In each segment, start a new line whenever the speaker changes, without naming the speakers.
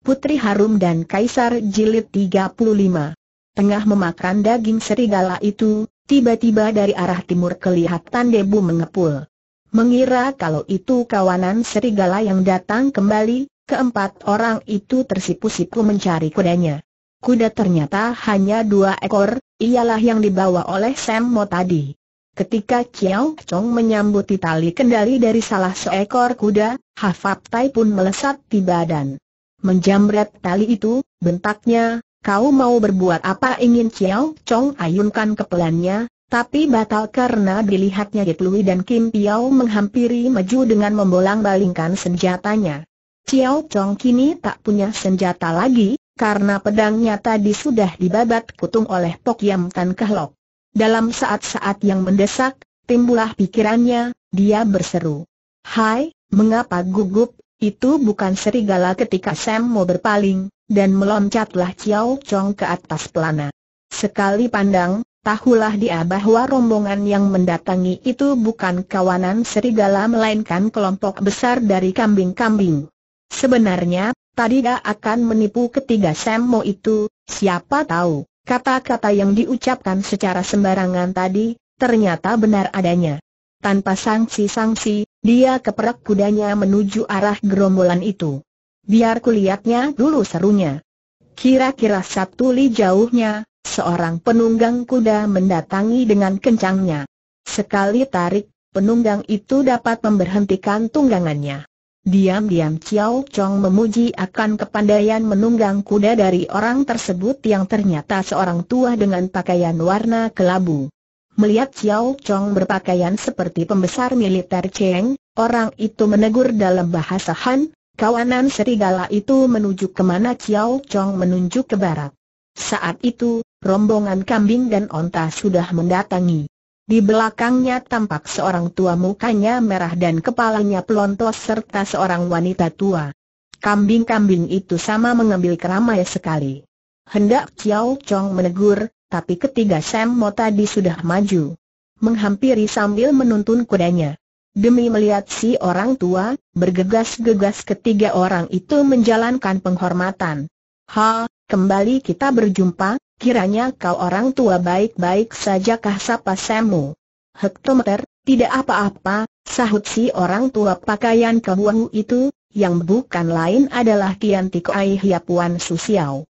Putri Harum dan Kaisar Jilid 35. Tengah memakan daging serigala itu, tiba-tiba dari arah timur kelihatan debu mengepul. Mengira kalau itu kawanan serigala yang datang kembali, keempat orang itu tersipu-sipu mencari kudanya. Kuda ternyata hanya dua ekor, ialah yang dibawa oleh Sam Mo tadi. Ketika Chiao Chong menyambut tali kendali dari salah seekor kuda, Hafab Tai pun melesat tiba dan. Menjamret tali itu, bentaknya, kau mau berbuat apa ingin ciao Chong ayunkan kepelannya, tapi batal karena dilihatnya Git dan Kim Piao menghampiri maju dengan membolang-balingkan senjatanya. Ciao Chong kini tak punya senjata lagi, karena pedangnya tadi sudah dibabat kutung oleh Pok Yam Tan Kehlok. Dalam saat-saat yang mendesak, timbulah pikirannya, dia berseru. Hai, mengapa gugup itu bukan serigala ketika Sam mau berpaling, dan meloncatlah Chiao Chong ke atas pelana. Sekali pandang, tahulah dia bahwa rombongan yang mendatangi itu bukan kawanan serigala melainkan kelompok besar dari kambing-kambing. Sebenarnya, tadi dia akan menipu ketiga Sam Mo itu, siapa tahu, kata-kata yang diucapkan secara sembarangan tadi, ternyata benar adanya tanpa sanksi-sanksi, dia keperak kudanya menuju arah gerombolan itu. Biar kulihatnya dulu serunya. Kira-kira satu li jauhnya, seorang penunggang kuda mendatangi dengan kencangnya. Sekali tarik, penunggang itu dapat memberhentikan tunggangannya. Diam-diam Chiao Chong memuji akan kepandaian menunggang kuda dari orang tersebut yang ternyata seorang tua dengan pakaian warna kelabu. Melihat Xiao Chong berpakaian seperti pembesar militer Cheng, orang itu menegur dalam bahasa Han, kawanan serigala itu menuju ke mana Xiao Chong menunjuk ke barat. Saat itu, rombongan kambing dan onta sudah mendatangi. Di belakangnya tampak seorang tua mukanya merah dan kepalanya pelontos serta seorang wanita tua. Kambing-kambing itu sama mengambil keramaian sekali. Hendak Xiao Chong menegur, tapi ketiga Sam Mo tadi sudah maju. Menghampiri sambil menuntun kudanya. Demi melihat si orang tua, bergegas-gegas ketiga orang itu menjalankan penghormatan. Ha, kembali kita berjumpa, kiranya kau orang tua baik-baik sajakah sapa Sam Mo. Hektometer, tidak apa-apa, sahut si orang tua pakaian kebuahu itu, yang bukan lain adalah Kian Tikoai Hiapuan Susiao.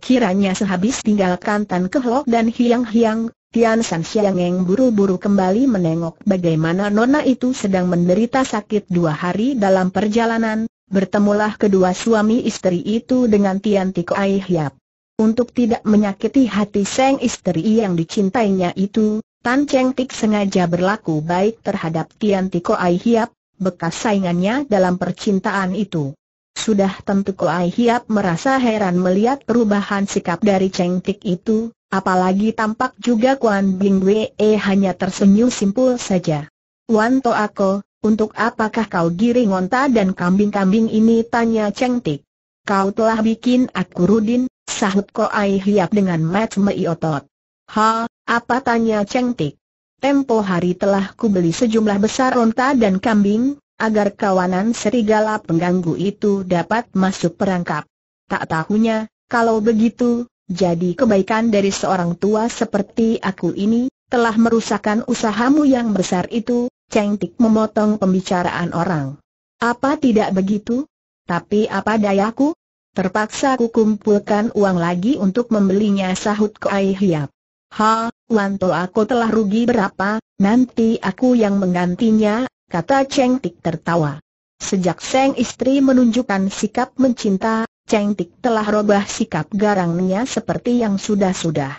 Kiranya sehabis tinggalkan Tan Kehlok dan Hiang Hiang, Tian San yang buru-buru kembali menengok bagaimana Nona itu sedang menderita sakit dua hari dalam perjalanan, bertemulah kedua suami istri itu dengan Tian Tiko Ai Hiap. Untuk tidak menyakiti hati sang istri yang dicintainya itu, Tan Cheng Tik sengaja berlaku baik terhadap Tian Tiko Ai Hiap, bekas saingannya dalam percintaan itu. Sudah tentu Koai Hiap merasa heran melihat perubahan sikap dari Cheng Tik itu, apalagi tampak juga Kuan Bing Wee hanya tersenyum simpul saja. Wan To Ako, untuk apakah kau giring onta dan kambing-kambing ini? tanya Cheng Tik. Kau telah bikin aku rudin, sahut Koai Hiap dengan mat meiotot. Ha, apa tanya Cheng Tik? Tempo hari telah kubeli sejumlah besar onta dan kambing, agar kawanan serigala pengganggu itu dapat masuk perangkap. Tak tahunya, kalau begitu, jadi kebaikan dari seorang tua seperti aku ini, telah merusakkan usahamu yang besar itu, Cengtik memotong pembicaraan orang. Apa tidak begitu? Tapi apa dayaku? Terpaksa aku kumpulkan uang lagi untuk membelinya sahut Koai Hiap. Ha, Wanto aku telah rugi berapa, nanti aku yang menggantinya, kata Cheng Tik tertawa. Sejak Seng istri menunjukkan sikap mencinta, Cheng Tik telah robah sikap garangnya seperti yang sudah-sudah.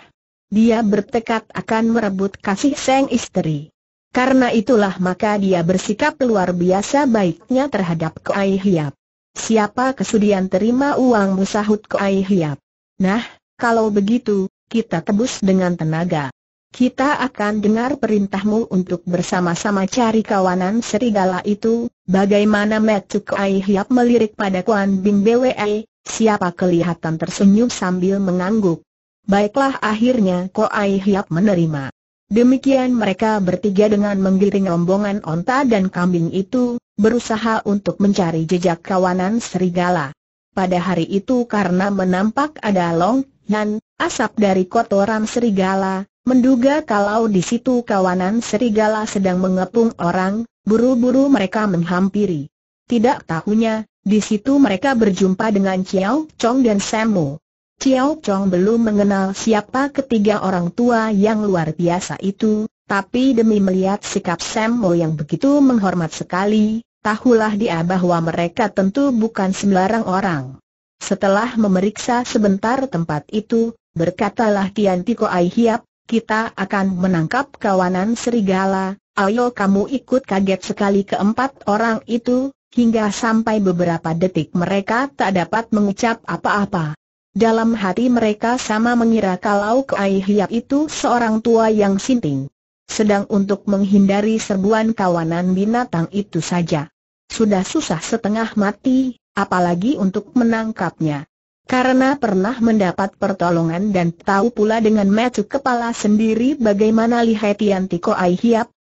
Dia bertekad akan merebut kasih Seng istri. Karena itulah maka dia bersikap luar biasa baiknya terhadap Koai Hiap. Siapa kesudian terima uang musahut Koai Hiap? Nah, kalau begitu, kita tebus dengan tenaga. Kita akan dengar perintahmu untuk bersama-sama cari kawanan serigala itu. Bagaimana Matthew Kai Hiap melirik pada Kuan Bing Bwe, siapa kelihatan tersenyum sambil mengangguk. Baiklah akhirnya Ai Hiap menerima. Demikian mereka bertiga dengan menggiring rombongan onta dan kambing itu, berusaha untuk mencari jejak kawanan serigala. Pada hari itu karena menampak ada Long nan, asap dari kotoran serigala, Menduga kalau di situ kawanan serigala sedang mengepung orang, buru-buru mereka menghampiri. Tidak tahunya, di situ mereka berjumpa dengan Chiao Chong dan Samu. Chiao Chong belum mengenal siapa ketiga orang tua yang luar biasa itu, tapi demi melihat sikap Samu yang begitu menghormat sekali, tahulah dia bahwa mereka tentu bukan sembarang orang. Setelah memeriksa sebentar tempat itu, berkatalah Tian Tiko Ai Hiap, kita akan menangkap kawanan serigala, ayo kamu ikut kaget sekali keempat orang itu, hingga sampai beberapa detik mereka tak dapat mengucap apa-apa. Dalam hati mereka sama mengira kalau Kai Hiap itu seorang tua yang sinting. Sedang untuk menghindari serbuan kawanan binatang itu saja. Sudah susah setengah mati, apalagi untuk menangkapnya. Karena pernah mendapat pertolongan dan tahu pula dengan metu kepala sendiri bagaimana lihat Tian Tiko Ai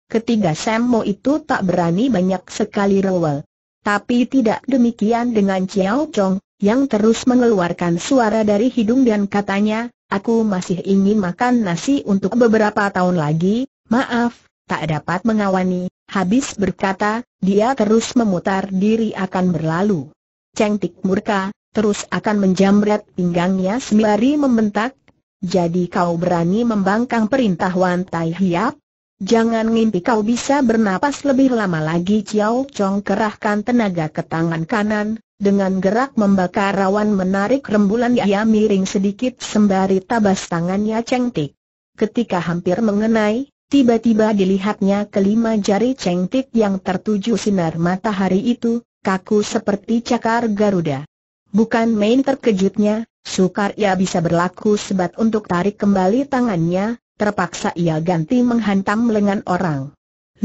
ketiga Semmo itu tak berani banyak sekali rewel. Tapi tidak demikian dengan Chiao Chong, yang terus mengeluarkan suara dari hidung dan katanya, aku masih ingin makan nasi untuk beberapa tahun lagi, maaf, tak dapat mengawani, habis berkata, dia terus memutar diri akan berlalu. Cengtik murka, terus akan menjamret pinggangnya sembari membentak. Jadi kau berani membangkang perintah Wan Tai Hiap? Jangan ngimpi kau bisa bernapas lebih lama lagi Chiao Chong kerahkan tenaga ke tangan kanan, dengan gerak membakar rawan menarik rembulan ia miring sedikit sembari tabas tangannya cengtik. Ketika hampir mengenai, tiba-tiba dilihatnya kelima jari cengtik yang tertuju sinar matahari itu, kaku seperti cakar Garuda. Bukan main terkejutnya, sukar ia bisa berlaku sebat untuk tarik kembali tangannya, terpaksa ia ganti menghantam lengan orang.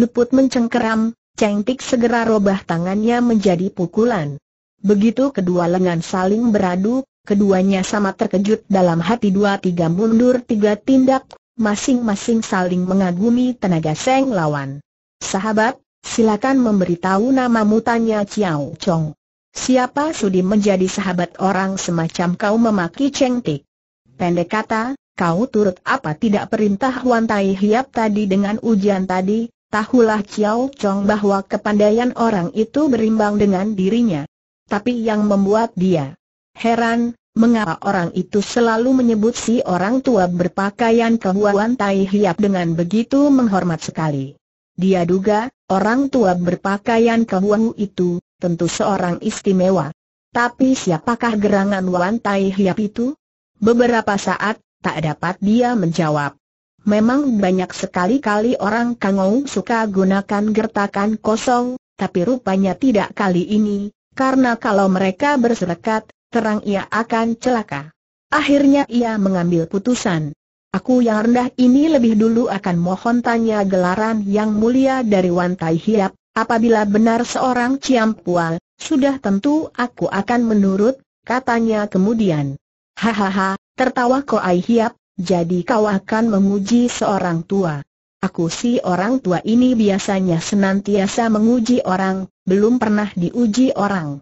Luput mencengkeram, Cengtik segera robah tangannya menjadi pukulan. Begitu kedua lengan saling beradu, keduanya sama terkejut dalam hati dua tiga mundur tiga tindak, masing-masing saling mengagumi tenaga seng lawan. Sahabat, silakan memberitahu nama mutanya Ciao Chong. Siapa sudi menjadi sahabat orang semacam kau memaki Cheng Tik? Pendek kata, kau turut apa tidak perintah Wan Tai Hiap tadi dengan ujian tadi, tahulah Ciao Chong bahwa kepandaian orang itu berimbang dengan dirinya. Tapi yang membuat dia heran, mengapa orang itu selalu menyebut si orang tua berpakaian kehuan Tai Hiap dengan begitu menghormat sekali. Dia duga, orang tua berpakaian kehuan itu tentu seorang istimewa. Tapi siapakah gerangan Wan Tai Hiap itu? Beberapa saat, tak dapat dia menjawab. Memang banyak sekali-kali orang Kangou suka gunakan gertakan kosong, tapi rupanya tidak kali ini, karena kalau mereka berserekat, terang ia akan celaka. Akhirnya ia mengambil putusan. Aku yang rendah ini lebih dulu akan mohon tanya gelaran yang mulia dari Wan Tai Hiap, Apabila benar seorang Ciampual, sudah tentu aku akan menurut, katanya kemudian. Hahaha, tertawa Ai Hiap, jadi kau akan menguji seorang tua. Aku si orang tua ini biasanya senantiasa menguji orang, belum pernah diuji orang.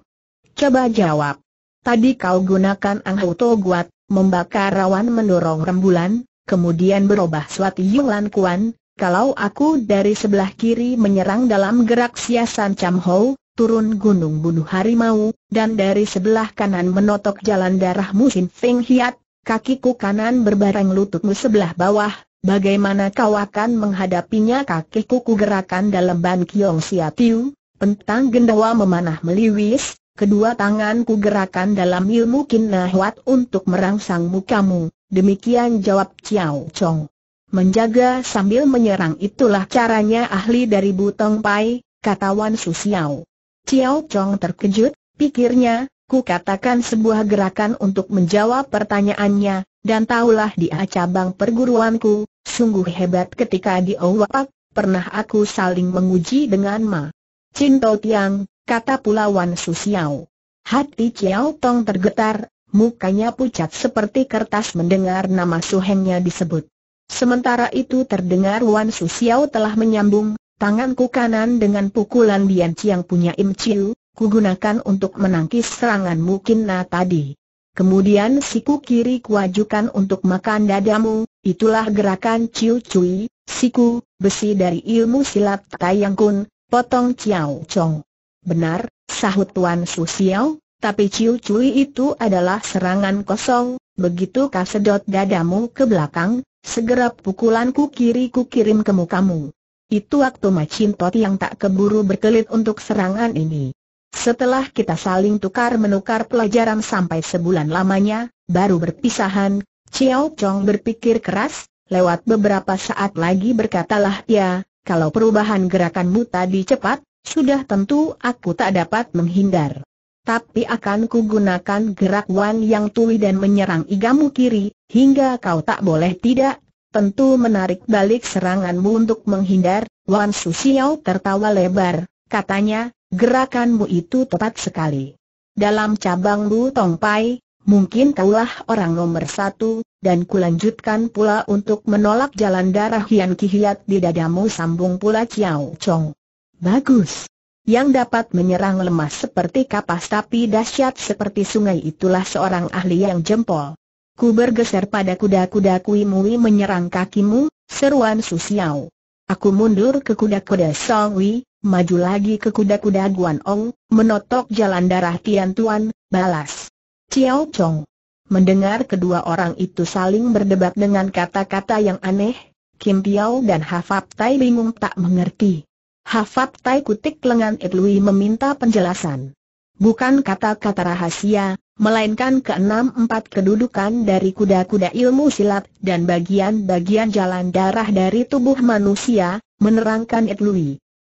Coba jawab. Tadi kau gunakan anghoto guat, membakar rawan mendorong rembulan, kemudian berubah suatu yulan kuan, kalau aku dari sebelah kiri menyerang dalam gerak siasan Cham Ho, turun gunung bunuh harimau, dan dari sebelah kanan menotok jalan darah musim Feng Hiat, kakiku kanan berbareng lututmu sebelah bawah, bagaimana kau akan menghadapinya kakiku gerakan dalam ban Kiong Siatiu, pentang gendawa memanah meliwis, kedua tanganku gerakan dalam ilmu kinahuat untuk merangsang mukamu, demikian jawab Chiao Chong. Menjaga sambil menyerang itulah caranya ahli dari Butong Pai, kata Wan Su Xiao. Chiao Chong terkejut, pikirnya, ku katakan sebuah gerakan untuk menjawab pertanyaannya, dan tahulah dia cabang perguruanku, sungguh hebat ketika di Owapak, pernah aku saling menguji dengan Ma. Cinto Tiang, kata pula Wan Su Xiao. Hati Chiao Tong tergetar, mukanya pucat seperti kertas mendengar nama suhengnya disebut. Sementara itu terdengar Wan Xiao telah menyambung, tanganku kanan dengan pukulan Bian Chiang punya Im Chiu, kugunakan untuk menangkis serangan na tadi. Kemudian siku kiri kuajukan untuk makan dadamu, itulah gerakan Chiu Cui, siku, besi dari ilmu silat Tayang Kun, potong Chiao Chong. Benar, sahut Tuan Su Xiao, tapi Chiu Cui itu adalah serangan kosong, begitu kasedot dadamu ke belakang, Segera pukulanku ku kirim ke mukamu. Itu waktu Macintot yang tak keburu berkelit untuk serangan ini. Setelah kita saling tukar-menukar pelajaran sampai sebulan lamanya, baru berpisahan, Chiao Chong berpikir keras, lewat beberapa saat lagi berkatalah ia, ya, kalau perubahan gerakanmu tadi cepat, sudah tentu aku tak dapat menghindar. Tapi akan kugunakan gerak Wan yang tuli dan menyerang igamu kiri, hingga kau tak boleh tidak, tentu menarik balik seranganmu untuk menghindar, Wan Susiao tertawa lebar, katanya, gerakanmu itu tepat sekali. Dalam cabang Lu Tong Pai, mungkin kaulah orang nomor satu, dan kulanjutkan pula untuk menolak jalan darah Hian Kihiat di dadamu sambung pula Chiao Chong. Bagus. Yang dapat menyerang lemas seperti kapas tapi dahsyat seperti sungai itulah seorang ahli yang jempol. Ku bergeser pada kuda-kuda Kuimui menyerang kakimu, seruan Susiao. Aku mundur ke kuda-kuda song Songwi, maju lagi ke kuda-kuda guan ong, menotok jalan darah Tian Tuan, balas. Ciao Chong. Mendengar kedua orang itu saling berdebat dengan kata-kata yang aneh, Kim Piao dan Hafab Tai bingung tak mengerti. Hafab Tai kutik lengan Lui meminta penjelasan. Bukan kata-kata rahasia, melainkan keenam empat kedudukan dari kuda-kuda ilmu silat dan bagian-bagian jalan darah dari tubuh manusia, menerangkan Et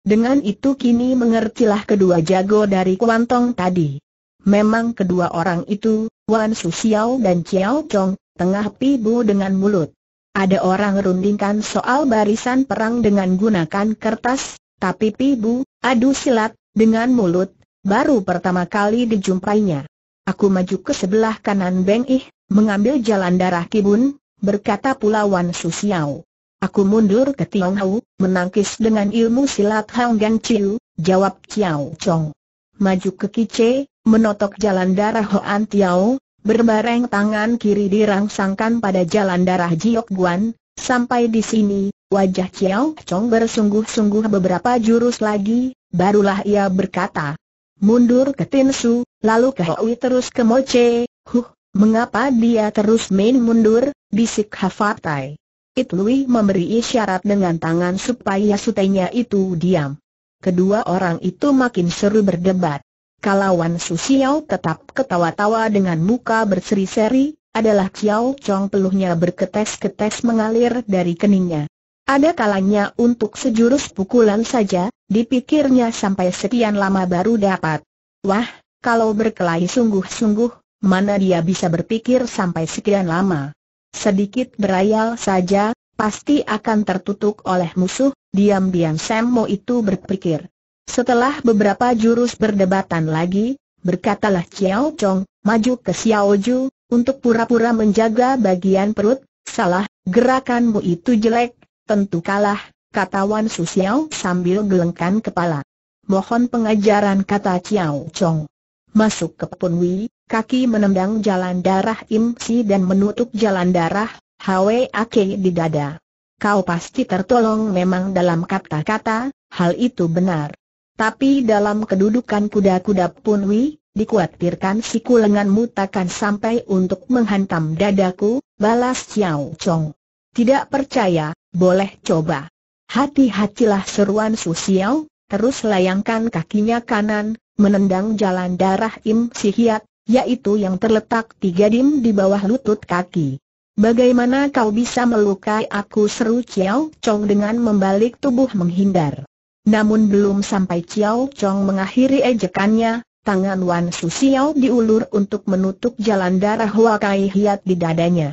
Dengan itu kini mengertilah kedua jago dari Kuantong tadi. Memang kedua orang itu, Wan Su Xiao dan Chiao Chong, tengah pibu dengan mulut. Ada orang rundingkan soal barisan perang dengan gunakan kertas, tapi pibu, adu silat, dengan mulut, baru pertama kali dijumpainya. Aku maju ke sebelah kanan Beng Ih, mengambil jalan darah Kibun, berkata pula Wan Susiao. Aku mundur ke Tiong Hau, menangkis dengan ilmu silat Hang Gan Chiu, jawab Chiao Chong. Maju ke Kice, menotok jalan darah Hoan Tiao, berbareng tangan kiri dirangsangkan pada jalan darah Jiok Guan, sampai di sini, wajah Chiao Chong bersungguh-sungguh beberapa jurus lagi, barulah ia berkata, mundur ke Tinsu, lalu ke Hui terus ke moce. huh, mengapa dia terus main mundur, bisik Hafatai. It memberi isyarat dengan tangan supaya sutenya itu diam. Kedua orang itu makin seru berdebat. Kalawan Su Xiao tetap ketawa-tawa dengan muka berseri-seri, adalah Xiao Chong peluhnya berketes-ketes mengalir dari keningnya. Ada kalanya untuk sejurus pukulan saja, dipikirnya sampai sekian lama baru dapat. Wah, kalau berkelahi sungguh-sungguh, mana dia bisa berpikir sampai sekian lama. Sedikit berayal saja, pasti akan tertutup oleh musuh, diam-diam Semmo itu berpikir. Setelah beberapa jurus berdebatan lagi, berkatalah Xiao Chong, maju ke Xiao Ju, untuk pura-pura menjaga bagian perut, salah, gerakanmu itu jelek, Tentu kalah, kata Wan Su Xiao sambil gelengkan kepala. Mohon pengajaran kata Xiao Chong. Masuk ke Wei, kaki menendang jalan darah Im Si dan menutup jalan darah Hwe Ake di dada. Kau pasti tertolong memang dalam kata-kata, hal itu benar. Tapi dalam kedudukan kuda-kuda Punwi, Dikuatirkan siku lenganmu takkan sampai untuk menghantam dadaku, balas Ciao Chong. Tidak percaya, boleh coba. Hati-hatilah seruan Su Xiao. terus layangkan kakinya kanan, menendang jalan darah Im Si Hiat, yaitu yang terletak tiga dim di bawah lutut kaki. Bagaimana kau bisa melukai aku seru Chiao Chong dengan membalik tubuh menghindar. Namun belum sampai Chiao Chong mengakhiri ejekannya, tangan Wan Su Xiao diulur untuk menutup jalan darah Wakai Hiat di dadanya.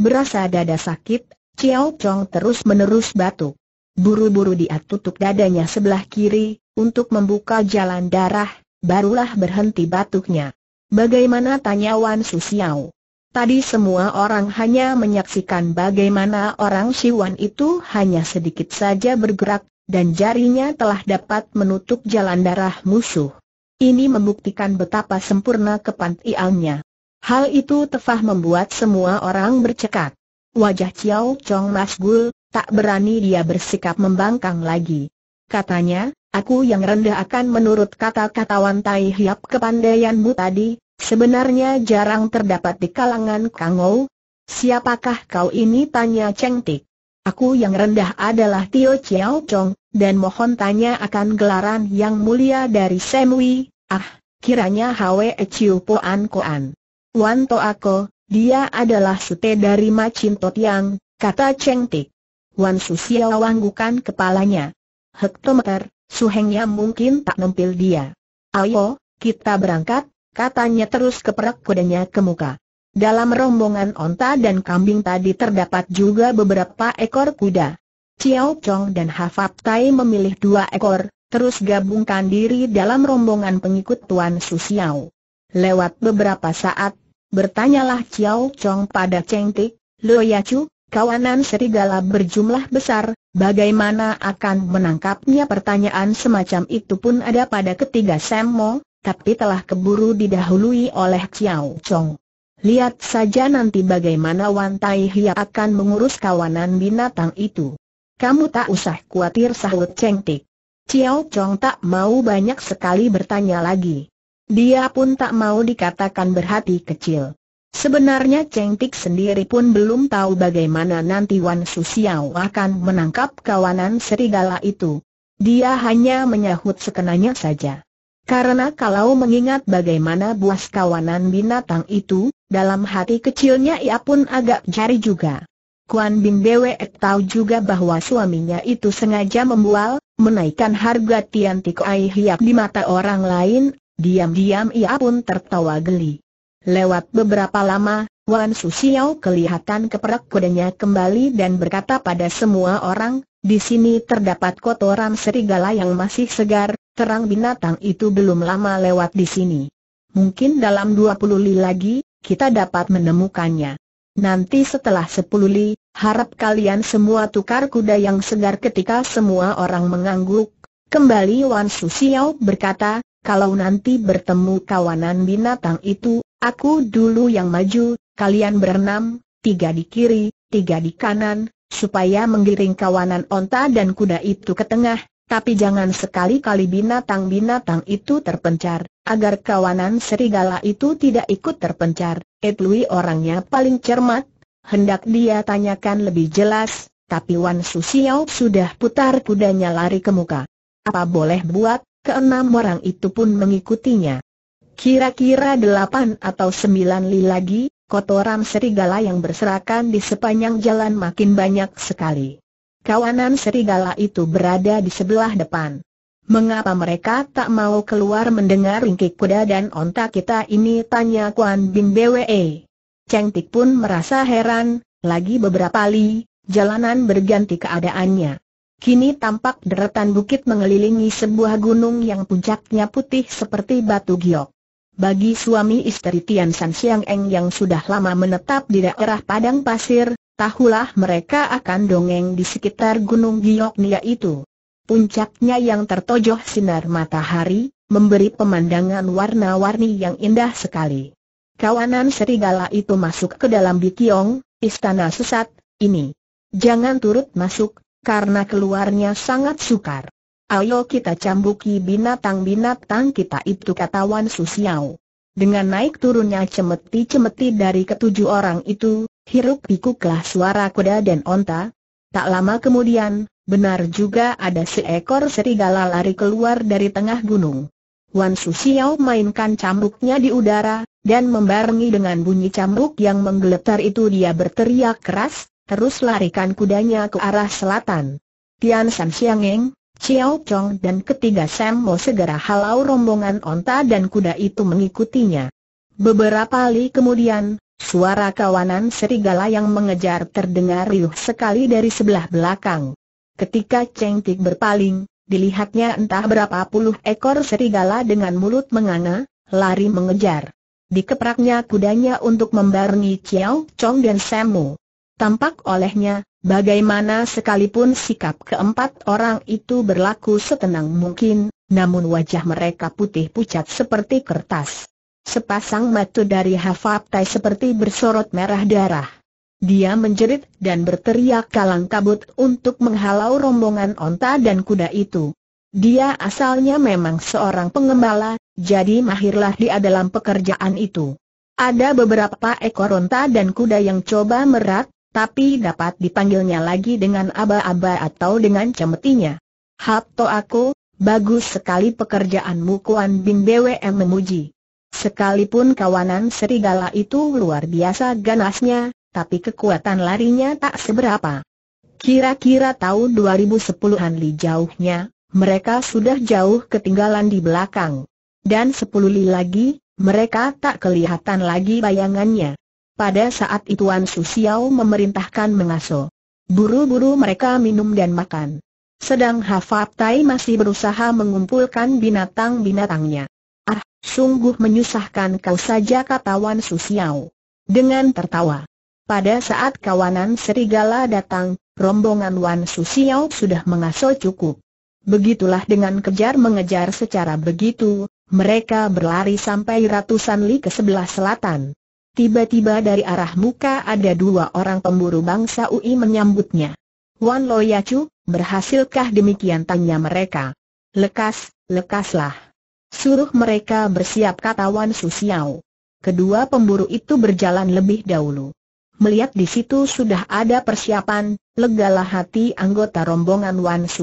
Berasa dada sakit, Chiao Chong terus-menerus batuk. Buru-buru dia tutup dadanya sebelah kiri, untuk membuka jalan darah, barulah berhenti batuknya. Bagaimana tanya Wan Susiao? Tadi semua orang hanya menyaksikan bagaimana orang Si Wan itu hanya sedikit saja bergerak, dan jarinya telah dapat menutup jalan darah musuh. Ini membuktikan betapa sempurna kepantiannya. Hal itu tefah membuat semua orang bercekat. Wajah Chiao Chong masgul, tak berani dia bersikap membangkang lagi. Katanya, aku yang rendah akan menurut kata-kata Wan Tai Hiap kepandaianmu tadi, sebenarnya jarang terdapat di kalangan Kangou. Siapakah kau ini tanya Cheng Tik? Aku yang rendah adalah Tio Chiao Chong, dan mohon tanya akan gelaran yang mulia dari Wee, ah, kiranya Hwe Chiu Poan Koan. Wan To Ako, dia adalah sute dari Macintot yang, kata Cheng Tik. Wan Susiao anggukan kepalanya. Hektometer, suhengnya mungkin tak nempil dia. Ayo, kita berangkat, katanya terus keperak kudanya ke muka. Dalam rombongan onta dan kambing tadi terdapat juga beberapa ekor kuda. Chiao Chong dan Hafab Tai memilih dua ekor, terus gabungkan diri dalam rombongan pengikut Tuan Susiao. Lewat beberapa saat, Bertanyalah Chiao Chong pada Cheng Tik, Lo ya Chu, kawanan serigala berjumlah besar, bagaimana akan menangkapnya pertanyaan semacam itu pun ada pada ketiga Mo, tapi telah keburu didahului oleh Chiao Chong. Lihat saja nanti bagaimana Wan Tai Hia akan mengurus kawanan binatang itu. Kamu tak usah khawatir sahut Cheng Tik. Chiao Chong tak mau banyak sekali bertanya lagi. Dia pun tak mau dikatakan berhati kecil. Sebenarnya Cheng Tik sendiri pun belum tahu bagaimana nanti Wan Su Xiao akan menangkap kawanan serigala itu. Dia hanya menyahut sekenanya saja. Karena kalau mengingat bagaimana buas kawanan binatang itu, dalam hati kecilnya ia pun agak jari juga. Kuan Bing Dewe tahu juga bahwa suaminya itu sengaja membual, menaikkan harga Tian Tik Ai Hiap di mata orang lain, Diam-diam ia pun tertawa geli. Lewat beberapa lama, Wan Susiau kelihatan keperak kudanya kembali dan berkata pada semua orang, di sini terdapat kotoran serigala yang masih segar, terang binatang itu belum lama lewat di sini. Mungkin dalam 20 li lagi, kita dapat menemukannya. Nanti setelah 10 li, harap kalian semua tukar kuda yang segar ketika semua orang mengangguk. Kembali Wan Susiau berkata, kalau nanti bertemu kawanan binatang itu, aku dulu yang maju, kalian berenam, tiga di kiri, tiga di kanan, supaya menggiring kawanan onta dan kuda itu ke tengah, tapi jangan sekali-kali binatang-binatang itu terpencar, agar kawanan serigala itu tidak ikut terpencar. Edlui eh, orangnya paling cermat, hendak dia tanyakan lebih jelas, tapi Wan Susiao sudah putar kudanya lari ke muka. Apa boleh buat, keenam orang itu pun mengikutinya. Kira-kira delapan atau sembilan li lagi, kotoran serigala yang berserakan di sepanjang jalan makin banyak sekali. Kawanan serigala itu berada di sebelah depan. Mengapa mereka tak mau keluar mendengar ringkik kuda dan onta kita ini? Tanya Kuan Bing Bwe. Cheng Tik pun merasa heran, lagi beberapa li, jalanan berganti keadaannya. Kini tampak deretan bukit mengelilingi sebuah gunung yang puncaknya putih seperti batu giok. Bagi suami istri Tian San Siang Eng yang sudah lama menetap di daerah padang pasir, tahulah mereka akan dongeng di sekitar gunung giok Nia itu. Puncaknya yang tertojoh sinar matahari, memberi pemandangan warna-warni yang indah sekali. Kawanan serigala itu masuk ke dalam bikiong, istana sesat, ini. Jangan turut masuk, karena keluarnya sangat sukar. Ayo kita cambuki binatang-binatang kita itu kata Wan Susiao. Dengan naik turunnya cemeti-cemeti dari ketujuh orang itu, hiruk pikuklah suara kuda dan onta. Tak lama kemudian, benar juga ada seekor serigala lari keluar dari tengah gunung. Wan Susiao mainkan cambuknya di udara, dan membarengi dengan bunyi cambuk yang menggeletar itu dia berteriak keras, terus larikan kudanya ke arah selatan. Tian San Siangeng, Chiao Chong dan ketiga Sam Mo segera halau rombongan onta dan kuda itu mengikutinya. Beberapa kali kemudian, suara kawanan serigala yang mengejar terdengar riuh sekali dari sebelah belakang. Ketika Cheng Tik berpaling, dilihatnya entah berapa puluh ekor serigala dengan mulut menganga, lari mengejar. Dikepraknya kudanya untuk membarengi Chiao Chong dan Sam Mo. Tampak olehnya, bagaimana sekalipun sikap keempat orang itu berlaku setenang mungkin, namun wajah mereka putih pucat seperti kertas. Sepasang mata dari Hafaptai seperti bersorot merah darah. Dia menjerit dan berteriak kalang kabut untuk menghalau rombongan onta dan kuda itu. Dia asalnya memang seorang pengembala, jadi mahirlah dia dalam pekerjaan itu. Ada beberapa ekor onta dan kuda yang coba merat, tapi dapat dipanggilnya lagi dengan aba-aba atau dengan cemetinya. Hapto aku, bagus sekali pekerjaanmu Kuan Bin BWM memuji. Sekalipun kawanan serigala itu luar biasa ganasnya, tapi kekuatan larinya tak seberapa. Kira-kira tahu 2010-an li jauhnya, mereka sudah jauh ketinggalan di belakang. Dan 10 li lagi, mereka tak kelihatan lagi bayangannya. Pada saat itu Wan Susiao memerintahkan mengaso. Buru-buru mereka minum dan makan. Sedang Hafat Tai masih berusaha mengumpulkan binatang-binatangnya. Ah, sungguh menyusahkan kau saja kata Wan Susiao. Dengan tertawa. Pada saat kawanan serigala datang, rombongan Wan Susiao sudah mengaso cukup. Begitulah dengan kejar-mengejar secara begitu, mereka berlari sampai ratusan li ke sebelah selatan. Tiba-tiba dari arah muka ada dua orang pemburu bangsa UI menyambutnya. Wan Lo ya berhasilkah demikian tanya mereka? Lekas, lekaslah. Suruh mereka bersiap kata Wan Su Kedua pemburu itu berjalan lebih dahulu. Melihat di situ sudah ada persiapan, legalah hati anggota rombongan Wan Su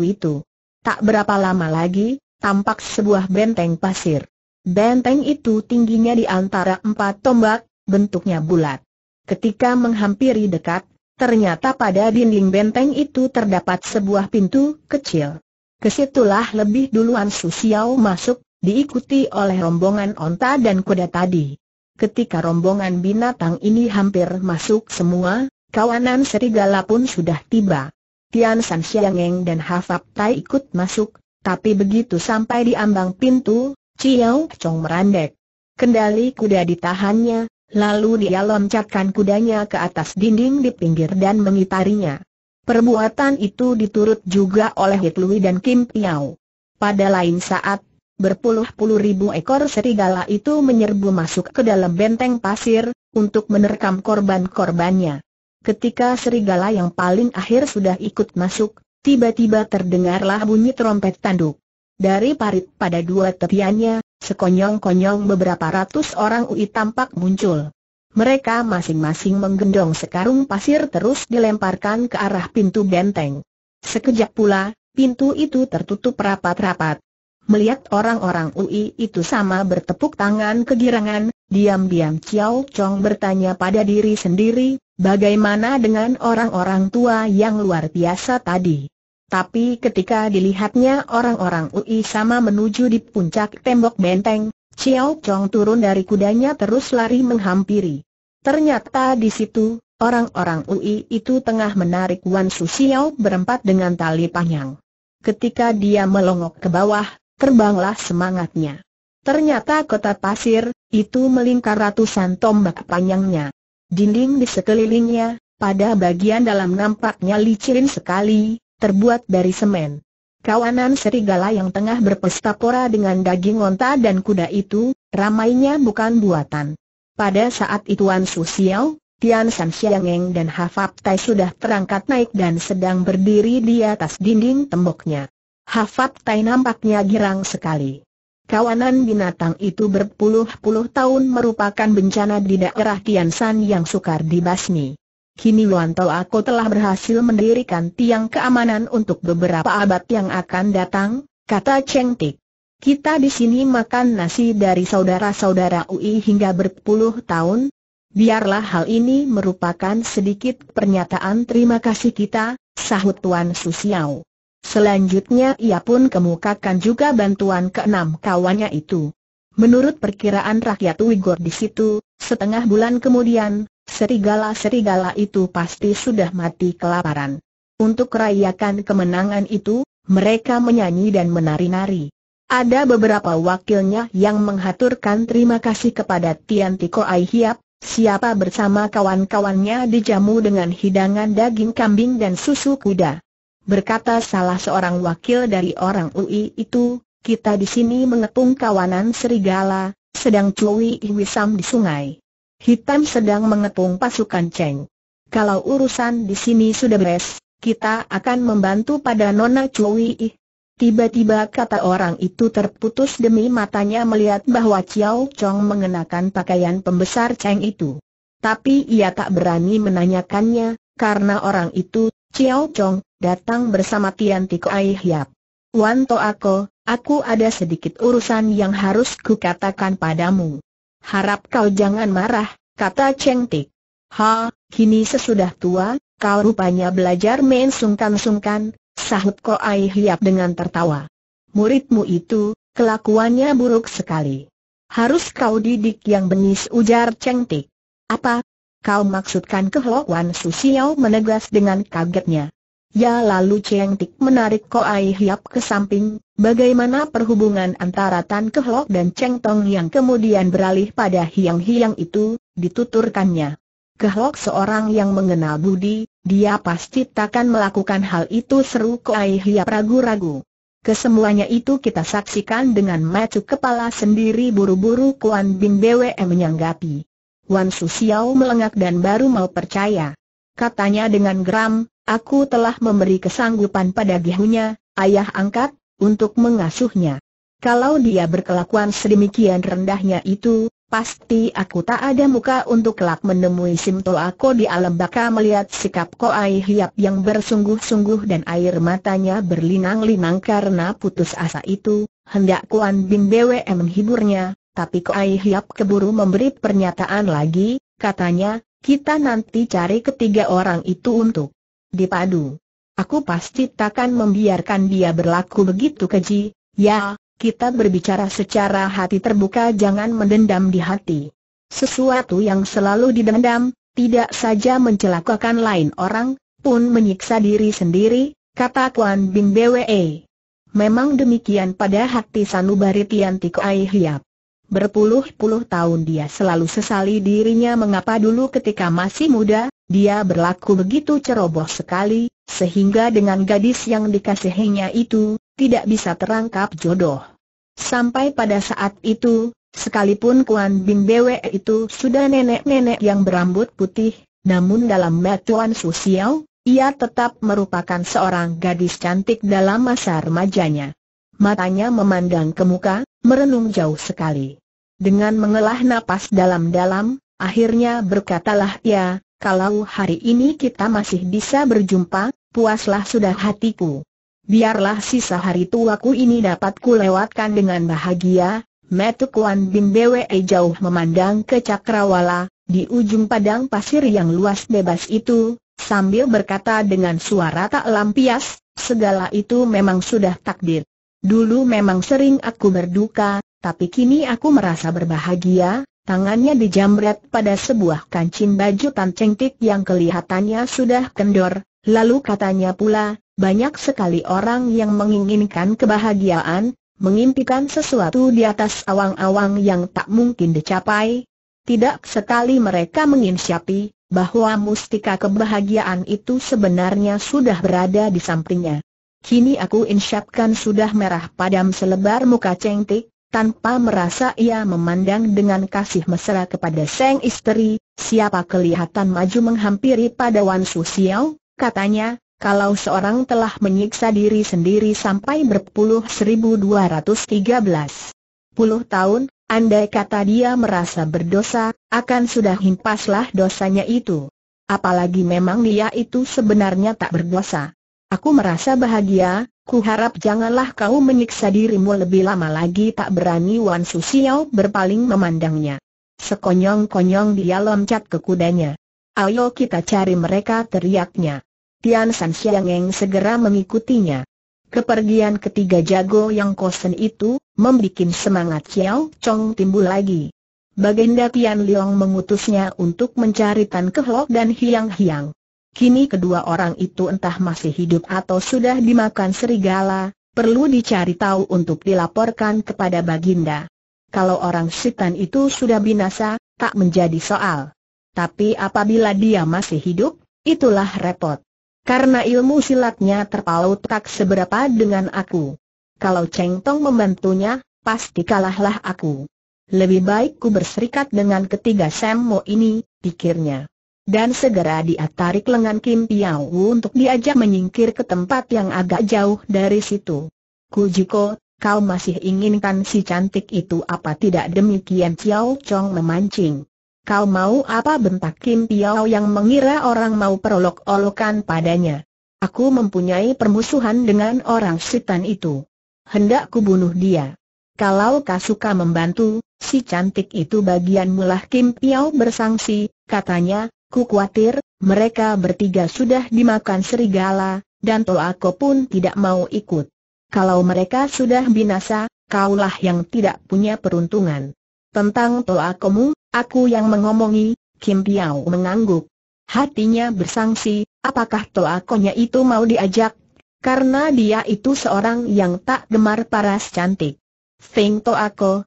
itu. Tak berapa lama lagi, tampak sebuah benteng pasir. Benteng itu tingginya di antara empat tombak, bentuknya bulat. Ketika menghampiri dekat, ternyata pada dinding benteng itu terdapat sebuah pintu kecil. Kesitulah lebih duluan Xiao masuk, diikuti oleh rombongan onta dan kuda tadi. Ketika rombongan binatang ini hampir masuk semua, kawanan serigala pun sudah tiba. Tian San Xiangeng dan Hafab Tai ikut masuk, tapi begitu sampai di ambang pintu, Ciao Chong merandek. Kendali kuda ditahannya, lalu dia loncatkan kudanya ke atas dinding di pinggir dan mengitarinya. Perbuatan itu diturut juga oleh Hitlui dan Kim Piao. Pada lain saat, berpuluh-puluh ribu ekor serigala itu menyerbu masuk ke dalam benteng pasir, untuk menerkam korban-korbannya. Ketika serigala yang paling akhir sudah ikut masuk, tiba-tiba terdengarlah bunyi trompet tanduk. Dari parit pada dua tepiannya, sekonyong-konyong beberapa ratus orang UI tampak muncul. Mereka masing-masing menggendong sekarung pasir terus dilemparkan ke arah pintu benteng. Sekejap pula, pintu itu tertutup rapat-rapat. Melihat orang-orang UI itu sama bertepuk tangan kegirangan, diam-diam Chiao Chong bertanya pada diri sendiri, bagaimana dengan orang-orang tua yang luar biasa tadi? Tapi ketika dilihatnya orang-orang UI sama menuju di puncak tembok benteng, Xiao Chong turun dari kudanya terus lari menghampiri. Ternyata di situ, orang-orang UI itu tengah menarik Wan Su Xiao berempat dengan tali panjang. Ketika dia melongok ke bawah, terbanglah semangatnya. Ternyata kota pasir, itu melingkar ratusan tombak panjangnya. Dinding di sekelilingnya, pada bagian dalam nampaknya licin sekali, terbuat dari semen. Kawanan serigala yang tengah berpesta pora dengan daging onta dan kuda itu, ramainya bukan buatan. Pada saat itu Wan Xiao, Tian San Xiangeng dan Hafab Tai sudah terangkat naik dan sedang berdiri di atas dinding temboknya. Hafab Tai nampaknya girang sekali. Kawanan binatang itu berpuluh-puluh tahun merupakan bencana di daerah Tian San yang sukar dibasmi. Kini luan Tau aku telah berhasil mendirikan tiang keamanan untuk beberapa abad yang akan datang, kata Cheng Tik. Kita di sini makan nasi dari saudara-saudara UI hingga berpuluh tahun. Biarlah hal ini merupakan sedikit pernyataan terima kasih kita, sahut Tuan Susiao. Selanjutnya ia pun kemukakan juga bantuan keenam kawannya itu. Menurut perkiraan rakyat Uyghur di situ, setengah bulan kemudian, serigala-serigala itu pasti sudah mati kelaparan. Untuk rayakan kemenangan itu, mereka menyanyi dan menari-nari. Ada beberapa wakilnya yang menghaturkan terima kasih kepada Tian Tiko Ai Hiap, siapa bersama kawan-kawannya dijamu dengan hidangan daging kambing dan susu kuda. Berkata salah seorang wakil dari orang UI itu, kita di sini mengepung kawanan serigala, sedang cuwi Iwisam di sungai. Hitam sedang mengepung pasukan Cheng. Kalau urusan di sini sudah beres, kita akan membantu pada Nona Chui. Tiba-tiba kata orang itu terputus demi matanya melihat bahwa Chiao Chong mengenakan pakaian pembesar Cheng itu. Tapi ia tak berani menanyakannya, karena orang itu, Chiao Chong, datang bersama Tian Tiko Ai Hiap. Wan To Ako, aku ada sedikit urusan yang harus kukatakan padamu. Harap kau jangan marah, kata Cheng Tik. Ha, kini sesudah tua, kau rupanya belajar main sungkan-sungkan, sahut Ai Hiap dengan tertawa. Muridmu itu, kelakuannya buruk sekali. Harus kau didik yang bengis ujar Cheng Tik. Apa? Kau maksudkan kehokuan Susiao menegas dengan kagetnya. Ya lalu Cheng Tik menarik Ko Ai Hiap ke samping, bagaimana perhubungan antara Tan Kehlok dan Cheng Tong yang kemudian beralih pada hiang-hiang itu, dituturkannya. Kehlok seorang yang mengenal budi, dia pasti takkan melakukan hal itu seru Ko Ai Hiap ragu-ragu. Kesemuanya itu kita saksikan dengan macu kepala sendiri buru-buru Kuan Bing bwe menyanggapi. Wan Su Xiao melengak dan baru mau percaya. Katanya dengan geram, Aku telah memberi kesanggupan pada Gihunya, ayah angkat, untuk mengasuhnya. Kalau dia berkelakuan sedemikian rendahnya itu, pasti aku tak ada muka untuk kelak menemui Simto aku di alam baka melihat sikap ko ai Hiap yang bersungguh-sungguh dan air matanya berlinang-linang karena putus asa itu, hendak Kuan Bin BWM menghiburnya, tapi ko ai Hiap keburu memberi pernyataan lagi, katanya, kita nanti cari ketiga orang itu untuk dipadu. Aku pasti takkan membiarkan dia berlaku begitu keji, ya, kita berbicara secara hati terbuka jangan mendendam di hati. Sesuatu yang selalu didendam, tidak saja mencelakakan lain orang, pun menyiksa diri sendiri, kata Kuan Bing Bwe. Memang demikian pada hati Sanubari Tian Tiko Ai Hiap. Berpuluh-puluh tahun dia selalu sesali dirinya mengapa dulu ketika masih muda, dia berlaku begitu ceroboh sekali, sehingga dengan gadis yang dikasihinya itu, tidak bisa terangkap jodoh. Sampai pada saat itu, sekalipun Kuan Bin Bwe itu sudah nenek-nenek yang berambut putih, namun dalam batuan sosial, ia tetap merupakan seorang gadis cantik dalam masa remajanya. Matanya memandang ke muka, merenung jauh sekali. Dengan mengelah napas dalam-dalam, akhirnya berkatalah ia, ya, kalau hari ini kita masih bisa berjumpa, puaslah sudah hatiku. Biarlah sisa hari tuaku ini dapat kulewatkan dengan bahagia, Metu Kuan Bin Bwe jauh memandang ke Cakrawala, di ujung padang pasir yang luas bebas itu, sambil berkata dengan suara tak lampias, segala itu memang sudah takdir. Dulu memang sering aku berduka, tapi kini aku merasa berbahagia, tangannya dijamret pada sebuah kancing baju tik yang kelihatannya sudah kendor, lalu katanya pula, banyak sekali orang yang menginginkan kebahagiaan, mengimpikan sesuatu di atas awang-awang yang tak mungkin dicapai. Tidak sekali mereka menginsyapi, bahwa mustika kebahagiaan itu sebenarnya sudah berada di sampingnya. Kini aku insyapkan sudah merah padam selebar muka cengtik, tanpa merasa ia memandang dengan kasih mesra kepada sang istri, siapa kelihatan maju menghampiri pada Wan Su Xiao, katanya, kalau seorang telah menyiksa diri sendiri sampai berpuluh 1213 puluh tahun, andai kata dia merasa berdosa, akan sudah himpaslah dosanya itu. Apalagi memang dia itu sebenarnya tak berdosa. Aku merasa bahagia, Ku harap janganlah kau menyiksa dirimu lebih lama lagi tak berani Wan Susiao berpaling memandangnya. Sekonyong-konyong dia loncat ke kudanya. Ayo kita cari mereka teriaknya. Tian San Xiangeng segera mengikutinya. Kepergian ketiga jago yang kosen itu, membuat semangat Xiao Chong timbul lagi. Baginda Tian Liang mengutusnya untuk mencari Tan Hok dan Hiang Hiang. Kini kedua orang itu entah masih hidup atau sudah dimakan serigala, perlu dicari tahu untuk dilaporkan kepada Baginda. Kalau orang setan itu sudah binasa, tak menjadi soal. Tapi apabila dia masih hidup, itulah repot. Karena ilmu silatnya terpaut tak seberapa dengan aku. Kalau Cheng Tong membantunya, pasti kalahlah aku. Lebih baik ku berserikat dengan ketiga Sam Mo ini, pikirnya dan segera dia tarik lengan Kim Piao untuk diajak menyingkir ke tempat yang agak jauh dari situ. Kujiko, kau masih inginkan si cantik itu apa tidak demikian Chiao Chong memancing. Kau mau apa bentak Kim Piao yang mengira orang mau perolok-olokan padanya. Aku mempunyai permusuhan dengan orang setan itu. Hendak kubunuh dia. Kalau kau suka membantu, si cantik itu bagian mulah Kim Piao bersangsi, katanya, Ku khawatir, mereka bertiga sudah dimakan serigala, dan aku pun tidak mau ikut. Kalau mereka sudah binasa, kaulah yang tidak punya peruntungan. Tentang toh aku yang mengomongi, Kim Piao mengangguk. Hatinya bersangsi, apakah Toakonya itu mau diajak? Karena dia itu seorang yang tak gemar paras cantik. Feng toh aku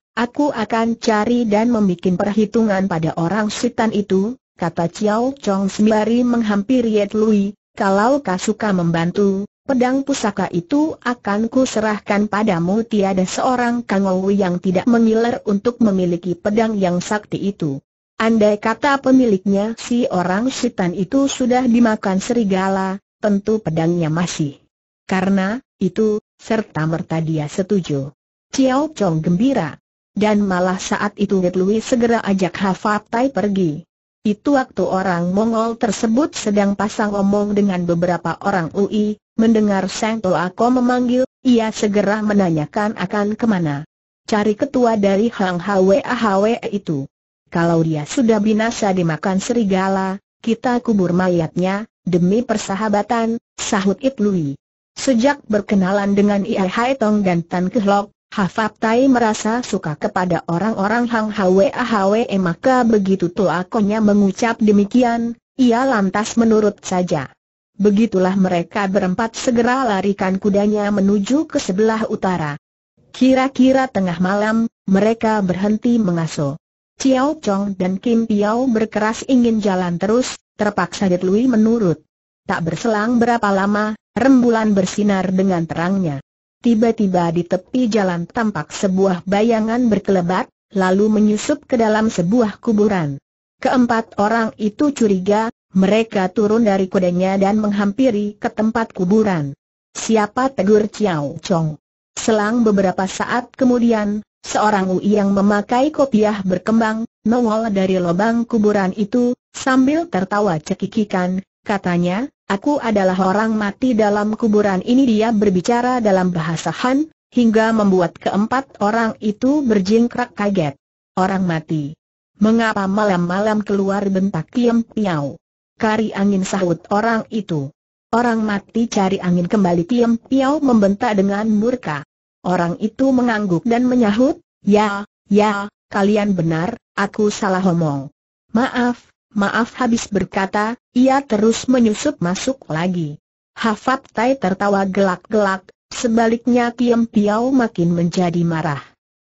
akan cari dan membuat perhitungan pada orang setan itu, kata Chiao Chong sembari menghampiri Yet Lui, kalau kau suka membantu, pedang pusaka itu akan kuserahkan padamu tiada seorang kangou yang tidak mengiler untuk memiliki pedang yang sakti itu. Andai kata pemiliknya si orang setan itu sudah dimakan serigala, tentu pedangnya masih. Karena, itu, serta merta dia setuju. Chiao Chong gembira. Dan malah saat itu Yet Lui segera ajak Hafat Tai pergi. Itu waktu orang Mongol tersebut sedang pasang omong dengan beberapa orang UI, mendengar Seng Sang Ko memanggil, ia segera menanyakan akan kemana. Cari ketua dari Hang Hwe Ahwe itu. Kalau dia sudah binasa dimakan serigala, kita kubur mayatnya, demi persahabatan, sahut It Lui. Sejak berkenalan dengan Ia Hai Tong dan Tan Kehlok, Tai merasa suka kepada orang-orang Hang Hwe Ahwe maka begitu konya mengucap demikian, ia lantas menurut saja. Begitulah mereka berempat segera larikan kudanya menuju ke sebelah utara. Kira-kira tengah malam, mereka berhenti mengaso. Chiao Chong dan Kim Piao berkeras ingin jalan terus, terpaksa Detlui menurut. Tak berselang berapa lama, rembulan bersinar dengan terangnya. Tiba-tiba di tepi jalan tampak sebuah bayangan berkelebat, lalu menyusup ke dalam sebuah kuburan. Keempat orang itu curiga, mereka turun dari kudanya dan menghampiri ke tempat kuburan. Siapa tegur Chiao Chong? Selang beberapa saat kemudian, seorang UI yang memakai kopiah berkembang, nongol dari lubang kuburan itu, sambil tertawa cekikikan, katanya, Aku adalah orang mati dalam kuburan ini dia berbicara dalam bahasa Han, hingga membuat keempat orang itu berjingkrak kaget. Orang mati. Mengapa malam-malam keluar bentak Kiam Piau? Kari angin sahut orang itu. Orang mati cari angin kembali Kiam Piau membentak dengan murka. Orang itu mengangguk dan menyahut, ya, ya, kalian benar, aku salah omong. Maaf, Maaf habis berkata, ia terus menyusup masuk lagi. Hafat Tai tertawa gelak-gelak, sebaliknya Kiam Piao makin menjadi marah.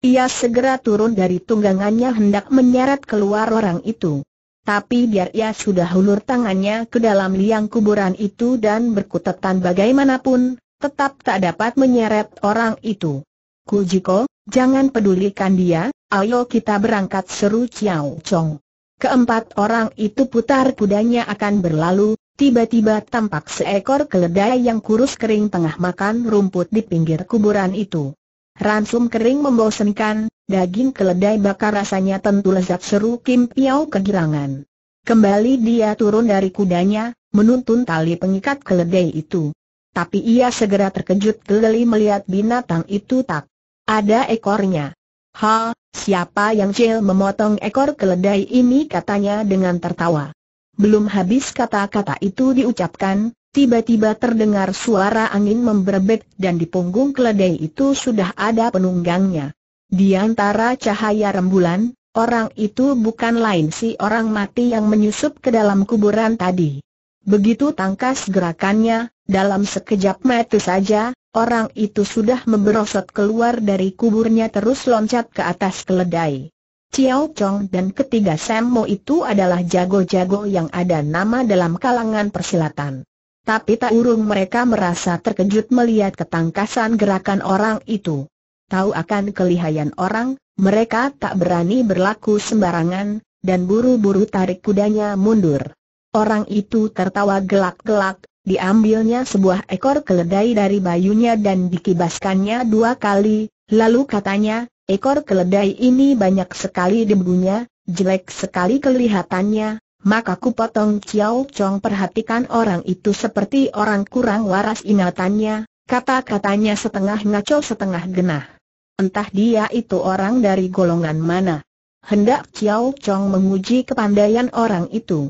Ia segera turun dari tunggangannya hendak menyeret keluar orang itu. Tapi biar ia sudah hulur tangannya ke dalam liang kuburan itu dan berkutetan bagaimanapun, tetap tak dapat menyeret orang itu. Kujiko, jangan pedulikan dia, ayo kita berangkat seru Chiao Chong. Keempat orang itu putar kudanya akan berlalu, tiba-tiba tampak seekor keledai yang kurus kering tengah makan rumput di pinggir kuburan itu. Ransum kering membosankan, daging keledai bakar rasanya tentu lezat seru Kim Piao kegirangan. Kembali dia turun dari kudanya, menuntun tali pengikat keledai itu. Tapi ia segera terkejut geli melihat binatang itu tak ada ekornya. Ha, siapa yang cil memotong ekor keledai ini katanya dengan tertawa. Belum habis kata-kata itu diucapkan, tiba-tiba terdengar suara angin memberebet dan di punggung keledai itu sudah ada penunggangnya. Di antara cahaya rembulan, orang itu bukan lain si orang mati yang menyusup ke dalam kuburan tadi. Begitu tangkas gerakannya, dalam sekejap mata saja, orang itu sudah memberosot keluar dari kuburnya terus loncat ke atas keledai. Ciao Chong dan ketiga Sammo itu adalah jago-jago yang ada nama dalam kalangan persilatan. Tapi tak urung mereka merasa terkejut melihat ketangkasan gerakan orang itu. Tahu akan kelihayan orang, mereka tak berani berlaku sembarangan, dan buru-buru tarik kudanya mundur. Orang itu tertawa gelak-gelak, Diambilnya sebuah ekor keledai dari bayunya dan dikibaskannya dua kali, lalu katanya, ekor keledai ini banyak sekali debunya, jelek sekali kelihatannya, maka ku potong Ciao Chong perhatikan orang itu seperti orang kurang waras inatannya, kata-katanya setengah ngaco setengah genah. Entah dia itu orang dari golongan mana. Hendak Ciao Chong menguji kepandaian orang itu.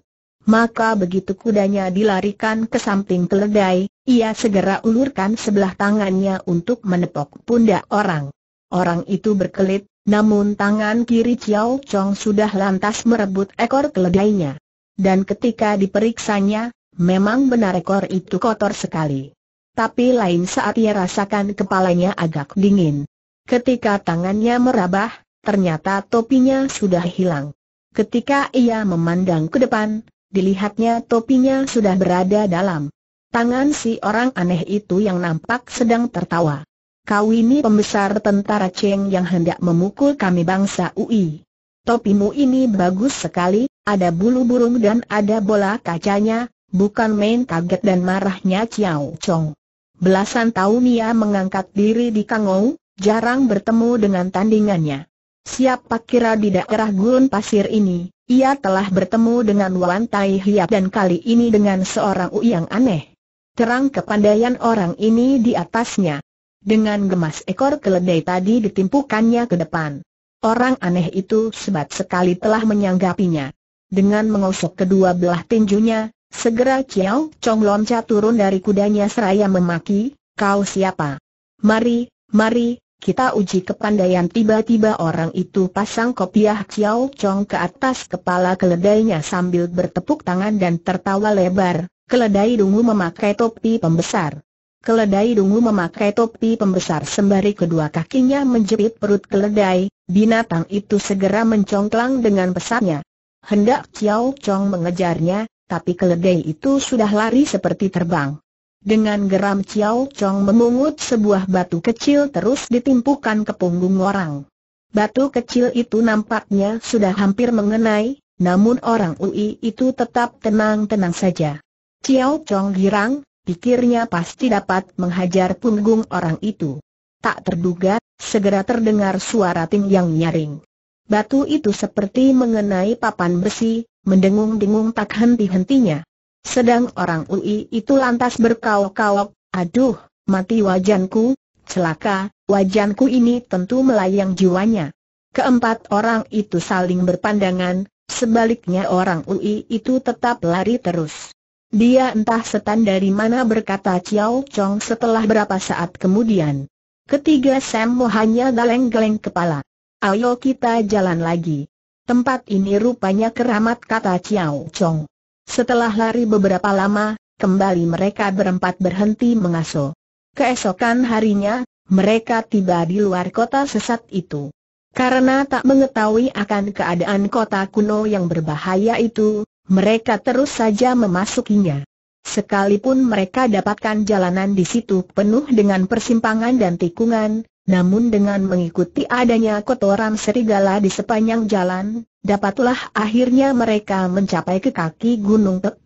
Maka begitu kudanya dilarikan ke samping keledai, ia segera ulurkan sebelah tangannya untuk menepok pundak orang. Orang itu berkelit, namun tangan kiri Chiao Chong sudah lantas merebut ekor keledainya. Dan ketika diperiksanya, memang benar ekor itu kotor sekali. Tapi lain saat ia rasakan kepalanya agak dingin. Ketika tangannya merabah, ternyata topinya sudah hilang. Ketika ia memandang ke depan, dilihatnya topinya sudah berada dalam tangan si orang aneh itu yang nampak sedang tertawa. Kau ini pembesar tentara Cheng yang hendak memukul kami bangsa UI. Topimu ini bagus sekali, ada bulu burung dan ada bola kacanya, bukan main kaget dan marahnya Chiao Chong. Belasan tahun ia mengangkat diri di Kangou, jarang bertemu dengan tandingannya. Siapa kira di daerah gurun pasir ini, ia telah bertemu dengan Wan Tai Hiap dan kali ini dengan seorang U yang aneh. Terang kepandaian orang ini di atasnya. Dengan gemas ekor keledai tadi ditimpukannya ke depan. Orang aneh itu sebat sekali telah menyanggapinya. Dengan mengosok kedua belah tinjunya, segera Ciao Chong loncat turun dari kudanya seraya memaki, kau siapa? Mari, mari, kita uji kepandaian tiba-tiba orang itu pasang kopiah Chiao Chong ke atas kepala keledainya sambil bertepuk tangan dan tertawa lebar. Keledai dungu memakai topi pembesar. Keledai dungu memakai topi pembesar sembari kedua kakinya menjepit perut keledai, binatang itu segera mencongklang dengan besarnya. Hendak Chiao Chong mengejarnya, tapi keledai itu sudah lari seperti terbang. Dengan geram Chiao Chong memungut sebuah batu kecil terus ditimpukan ke punggung orang. Batu kecil itu nampaknya sudah hampir mengenai, namun orang UI itu tetap tenang-tenang saja. Chiao Chong girang, pikirnya pasti dapat menghajar punggung orang itu. Tak terduga, segera terdengar suara ting yang nyaring. Batu itu seperti mengenai papan besi, mendengung-dengung tak henti-hentinya. Sedang orang UI itu lantas berkaok kauk aduh, mati wajanku, celaka, wajanku ini tentu melayang jiwanya. Keempat orang itu saling berpandangan, sebaliknya orang UI itu tetap lari terus. Dia entah setan dari mana berkata Chiao Chong setelah berapa saat kemudian. Ketiga Sam hanya geleng-geleng kepala. Ayo kita jalan lagi. Tempat ini rupanya keramat kata Chiao Chong. Setelah lari beberapa lama, kembali mereka berempat berhenti mengasuh. Keesokan harinya, mereka tiba di luar kota sesat itu. Karena tak mengetahui akan keadaan kota kuno yang berbahaya itu, mereka terus saja memasukinya. Sekalipun mereka dapatkan jalanan di situ penuh dengan persimpangan dan tikungan, namun dengan mengikuti adanya kotoran serigala di sepanjang jalan, dapatlah akhirnya mereka mencapai ke kaki gunung Tek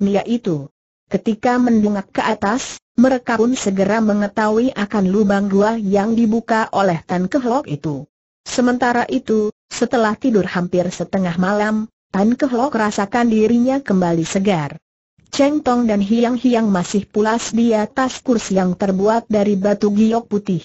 Nia itu. Ketika mendungak ke atas, mereka pun segera mengetahui akan lubang gua yang dibuka oleh Tan Kehlok itu. Sementara itu, setelah tidur hampir setengah malam, Tan Kehlok rasakan dirinya kembali segar. Cheng Tong dan Hiang Hiang masih pulas di atas kursi yang terbuat dari batu giok putih.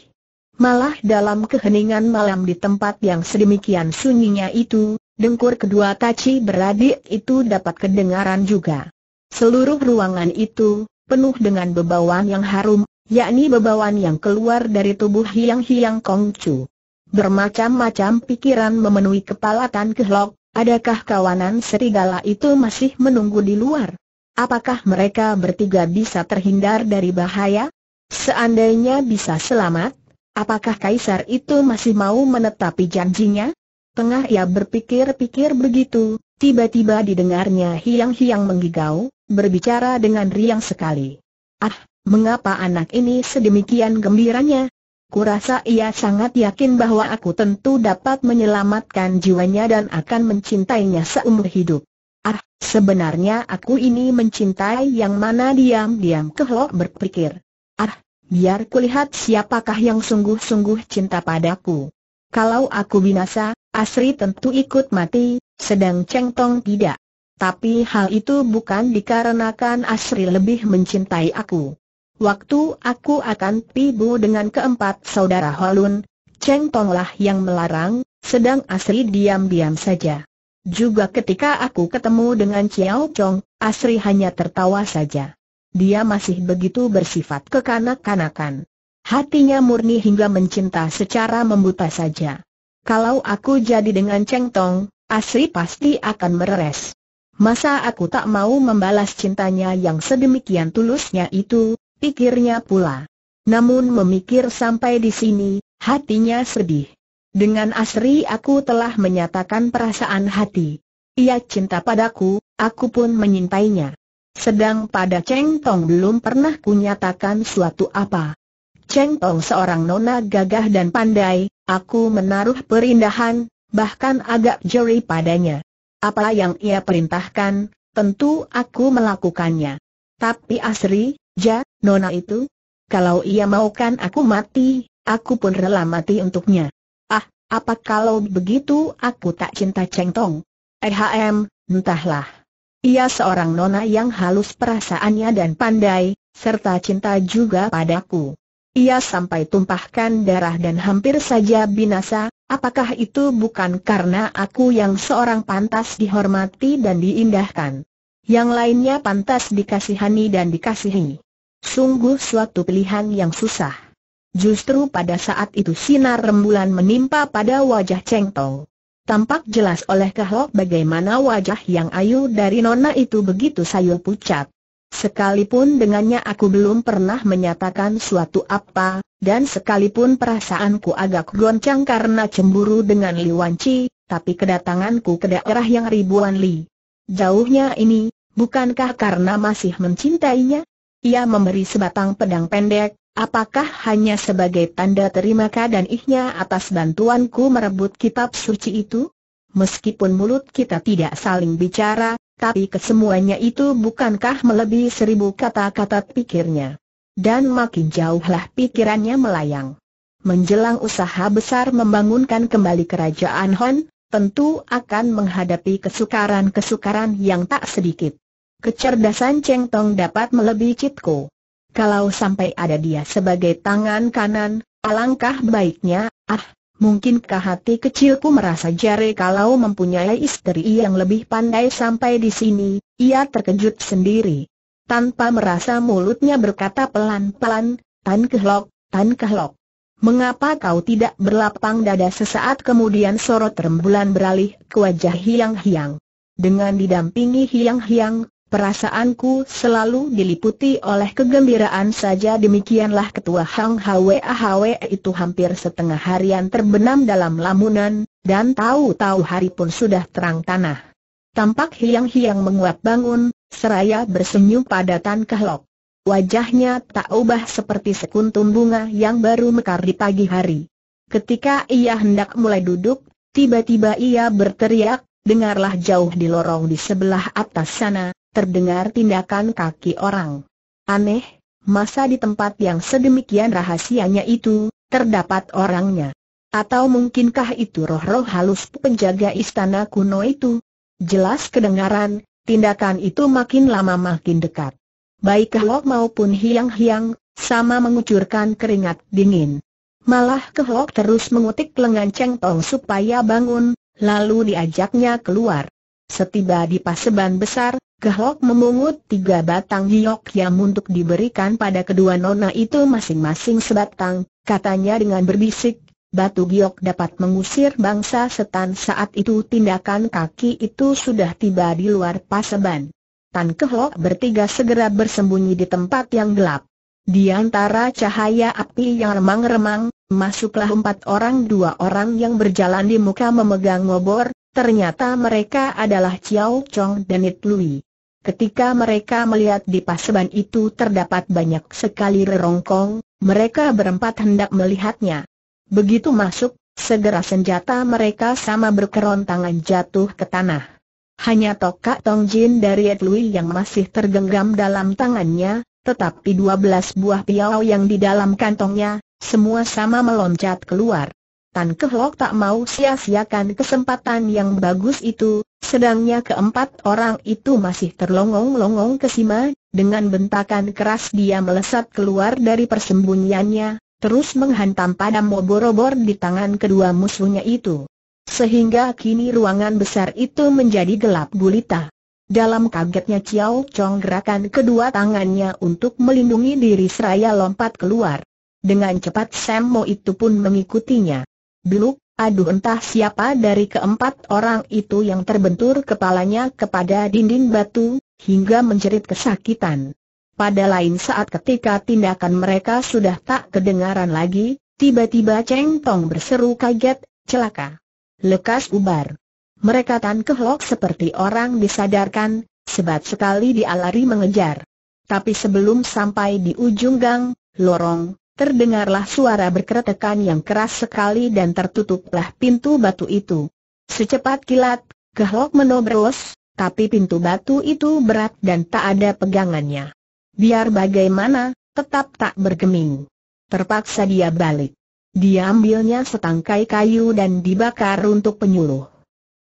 Malah dalam keheningan malam di tempat yang sedemikian sunyinya itu, dengkur kedua taci beradik itu dapat kedengaran juga. Seluruh ruangan itu, penuh dengan bebauan yang harum, yakni bebauan yang keluar dari tubuh hiang-hiang kongcu. Bermacam-macam pikiran memenuhi kepala Tan Kehlok, adakah kawanan serigala itu masih menunggu di luar? Apakah mereka bertiga bisa terhindar dari bahaya? Seandainya bisa selamat, Apakah kaisar itu masih mau menetapi janjinya? Tengah ia berpikir-pikir begitu, tiba-tiba didengarnya hiang-hiang menggigau, berbicara dengan riang sekali. Ah, mengapa anak ini sedemikian gembiranya? Kurasa ia sangat yakin bahwa aku tentu dapat menyelamatkan jiwanya dan akan mencintainya seumur hidup. Ah, sebenarnya aku ini mencintai yang mana diam-diam kehlok berpikir. Ah, Biar kulihat siapakah yang sungguh-sungguh cinta padaku. Kalau aku binasa, Asri tentu ikut mati, sedang Cheng Tong tidak. Tapi hal itu bukan dikarenakan Asri lebih mencintai aku. Waktu aku akan pibu dengan keempat saudara Holun, Cheng Tong lah yang melarang, sedang Asri diam-diam saja. Juga ketika aku ketemu dengan Chiao Chong, Asri hanya tertawa saja dia masih begitu bersifat kekanak-kanakan. Hatinya murni hingga mencinta secara membuta saja. Kalau aku jadi dengan Cheng Tong, Asri pasti akan mereres. Masa aku tak mau membalas cintanya yang sedemikian tulusnya itu, pikirnya pula. Namun memikir sampai di sini, hatinya sedih. Dengan Asri aku telah menyatakan perasaan hati. Ia cinta padaku, aku pun menyintainya. Sedang pada Cheng Tong belum pernah kunyatakan suatu apa. Cheng Tong seorang nona gagah dan pandai, aku menaruh perindahan, bahkan agak jeri padanya. Apa yang ia perintahkan, tentu aku melakukannya. Tapi Asri, ja, nona itu, kalau ia maukan aku mati, aku pun rela mati untuknya. Ah, apa kalau begitu aku tak cinta Cheng Tong? Eh, entahlah. Ia seorang nona yang halus perasaannya dan pandai, serta cinta juga padaku. Ia sampai tumpahkan darah dan hampir saja binasa, apakah itu bukan karena aku yang seorang pantas dihormati dan diindahkan? Yang lainnya pantas dikasihani dan dikasihi. Sungguh suatu pilihan yang susah. Justru pada saat itu sinar rembulan menimpa pada wajah Cheng Tong. Tampak jelas oleh Kahlok bagaimana wajah yang ayu dari Nona itu begitu sayu pucat. Sekalipun dengannya aku belum pernah menyatakan suatu apa, dan sekalipun perasaanku agak goncang karena cemburu dengan Li Wanci, tapi kedatanganku ke daerah yang ribuan li. Jauhnya ini, bukankah karena masih mencintainya? Ia memberi sebatang pedang pendek, Apakah hanya sebagai tanda terima kasihnya atas bantuanku merebut kitab suci itu? Meskipun mulut kita tidak saling bicara, tapi kesemuanya itu bukankah melebihi seribu kata-kata pikirnya. Dan makin jauhlah pikirannya melayang. Menjelang usaha besar membangunkan kembali kerajaan Hon, tentu akan menghadapi kesukaran-kesukaran yang tak sedikit. Kecerdasan Cheng Tong dapat melebihi Citko. Kalau sampai ada dia sebagai tangan kanan, alangkah baiknya, ah, mungkinkah hati kecilku merasa jare kalau mempunyai istri yang lebih pandai sampai di sini, ia terkejut sendiri. Tanpa merasa mulutnya berkata pelan-pelan, Tan Kehlok, Tan Kehlok. Mengapa kau tidak berlapang dada sesaat kemudian sorot rembulan beralih ke wajah Hiang Hiang? Dengan didampingi Hiang Hiang, Perasaanku selalu diliputi oleh kegembiraan saja demikianlah ketua Hang Hwe Hwe itu hampir setengah harian terbenam dalam lamunan, dan tahu-tahu hari pun sudah terang tanah. Tampak hiang-hiang menguap bangun, seraya bersenyum pada Tan Kehlok. Wajahnya tak ubah seperti sekuntum bunga yang baru mekar di pagi hari. Ketika ia hendak mulai duduk, tiba-tiba ia berteriak, dengarlah jauh di lorong di sebelah atas sana, terdengar tindakan kaki orang. Aneh, masa di tempat yang sedemikian rahasianya itu, terdapat orangnya. Atau mungkinkah itu roh-roh halus penjaga istana kuno itu? Jelas kedengaran, tindakan itu makin lama makin dekat. Baik Kehlok maupun Hiang-Hiang, sama mengucurkan keringat dingin. Malah Kehlok terus mengutik lengan Cheng Tong supaya bangun, lalu diajaknya keluar. Setiba di paseban besar, Gahlok memungut tiga batang giok yang untuk diberikan pada kedua nona itu masing-masing sebatang, katanya dengan berbisik, batu giok dapat mengusir bangsa setan saat itu tindakan kaki itu sudah tiba di luar paseban. Tan Kehlok bertiga segera bersembunyi di tempat yang gelap. Di antara cahaya api yang remang-remang, masuklah empat orang dua orang yang berjalan di muka memegang ngobor, Ternyata mereka adalah Chiao Chong dan It Lui. Ketika mereka melihat di paseban itu terdapat banyak sekali rerongkong, mereka berempat hendak melihatnya. Begitu masuk, segera senjata mereka sama berkerontangan jatuh ke tanah. Hanya tokak Tongjin dari Edlui yang masih tergenggam dalam tangannya, tetapi dua belas buah piau yang di dalam kantongnya, semua sama meloncat keluar. Tan Kehlok tak mau sia-siakan kesempatan yang bagus itu, Sedangnya keempat orang itu masih terlongong-longong ke sima, dengan bentakan keras dia melesat keluar dari persembunyiannya, terus menghantam pada moborobor obor di tangan kedua musuhnya itu. Sehingga kini ruangan besar itu menjadi gelap gulita. Dalam kagetnya Chiao Chong gerakan kedua tangannya untuk melindungi diri seraya lompat keluar. Dengan cepat Sam Mo itu pun mengikutinya. Beluk, Aduh entah siapa dari keempat orang itu yang terbentur kepalanya kepada dinding batu, hingga menjerit kesakitan. Pada lain saat ketika tindakan mereka sudah tak kedengaran lagi, tiba-tiba Cheng Tong berseru kaget, celaka. Lekas ubar. Mereka tan kehlok seperti orang disadarkan, sebat sekali dialari mengejar. Tapi sebelum sampai di ujung gang, lorong, Terdengarlah suara berkeretekan yang keras sekali dan tertutuplah pintu batu itu. Secepat kilat, kehlok menobros, tapi pintu batu itu berat dan tak ada pegangannya. Biar bagaimana, tetap tak bergeming. Terpaksa dia balik. Dia ambilnya setangkai kayu dan dibakar untuk penyuluh.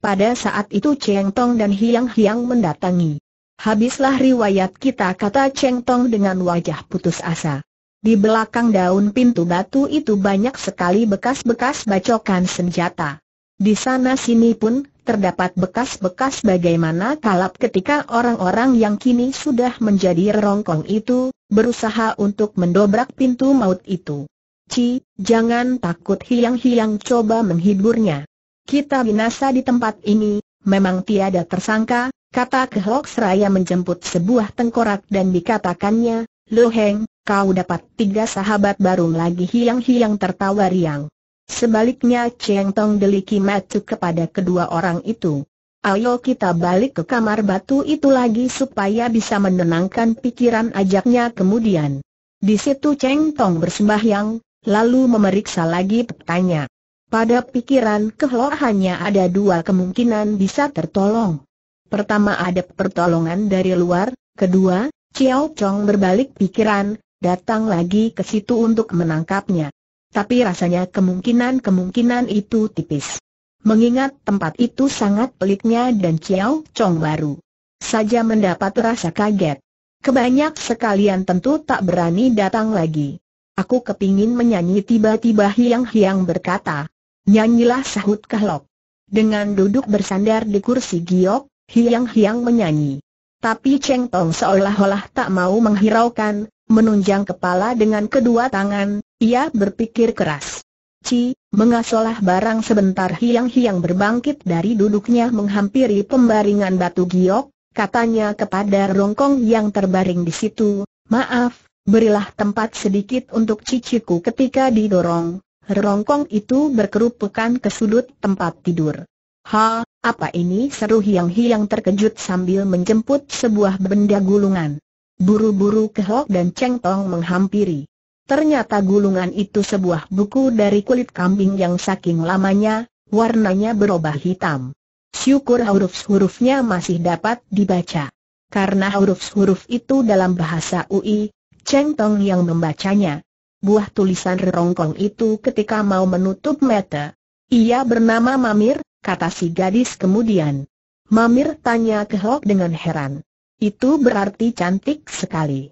Pada saat itu Cheng Tong dan Hiang Hiang mendatangi. Habislah riwayat kita kata Cheng Tong dengan wajah putus asa. Di belakang daun pintu batu itu banyak sekali bekas-bekas bacokan senjata. Di sana sini pun terdapat bekas-bekas bagaimana kalap ketika orang-orang yang kini sudah menjadi rongkong itu berusaha untuk mendobrak pintu maut itu. Ci, jangan takut hilang-hilang. coba menghiburnya. Kita binasa di tempat ini, memang tiada tersangka, kata Kehok Seraya menjemput sebuah tengkorak dan dikatakannya, Loheng, kau dapat tiga sahabat baru lagi hiang-hiang tertawa riang. Sebaliknya Cheng Tong deliki matu kepada kedua orang itu. Ayo kita balik ke kamar batu itu lagi supaya bisa menenangkan pikiran ajaknya kemudian. Di situ Cheng Tong bersembahyang, lalu memeriksa lagi petanya. Pada pikiran Kehlor hanya ada dua kemungkinan bisa tertolong. Pertama ada pertolongan dari luar, kedua, Chiao Chong berbalik pikiran, datang lagi ke situ untuk menangkapnya. Tapi rasanya kemungkinan-kemungkinan itu tipis. Mengingat tempat itu sangat peliknya dan Chiao Chong baru saja mendapat rasa kaget. Kebanyak sekalian tentu tak berani datang lagi. Aku kepingin menyanyi tiba-tiba hiang-hiang berkata. Nyanyilah sahut kehlok. Dengan duduk bersandar di kursi giok, hiang-hiang menyanyi. Tapi Cheng Tong seolah-olah tak mau menghiraukan, menunjang kepala dengan kedua tangan, ia berpikir keras. Ci, mengasolah barang sebentar hiang-hiang berbangkit dari duduknya menghampiri pembaringan batu giok, katanya kepada rongkong yang terbaring di situ, maaf, berilah tempat sedikit untuk ciciku ketika didorong. Rongkong itu berkerupukan ke sudut tempat tidur. Ha, apa ini seru hiang-hiang terkejut sambil menjemput sebuah benda gulungan. Buru-buru Kehok dan Cheng Tong menghampiri. Ternyata gulungan itu sebuah buku dari kulit kambing yang saking lamanya, warnanya berubah hitam. Syukur huruf-hurufnya masih dapat dibaca. Karena huruf-huruf itu dalam bahasa UI, Cheng Tong yang membacanya. Buah tulisan rongkong itu ketika mau menutup mata. Ia bernama Mamir, kata si gadis kemudian. Mamir tanya ke Hok dengan heran. Itu berarti cantik sekali.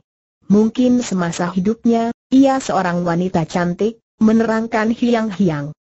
Mungkin semasa hidupnya, ia seorang wanita cantik, menerangkan hiang-hiang.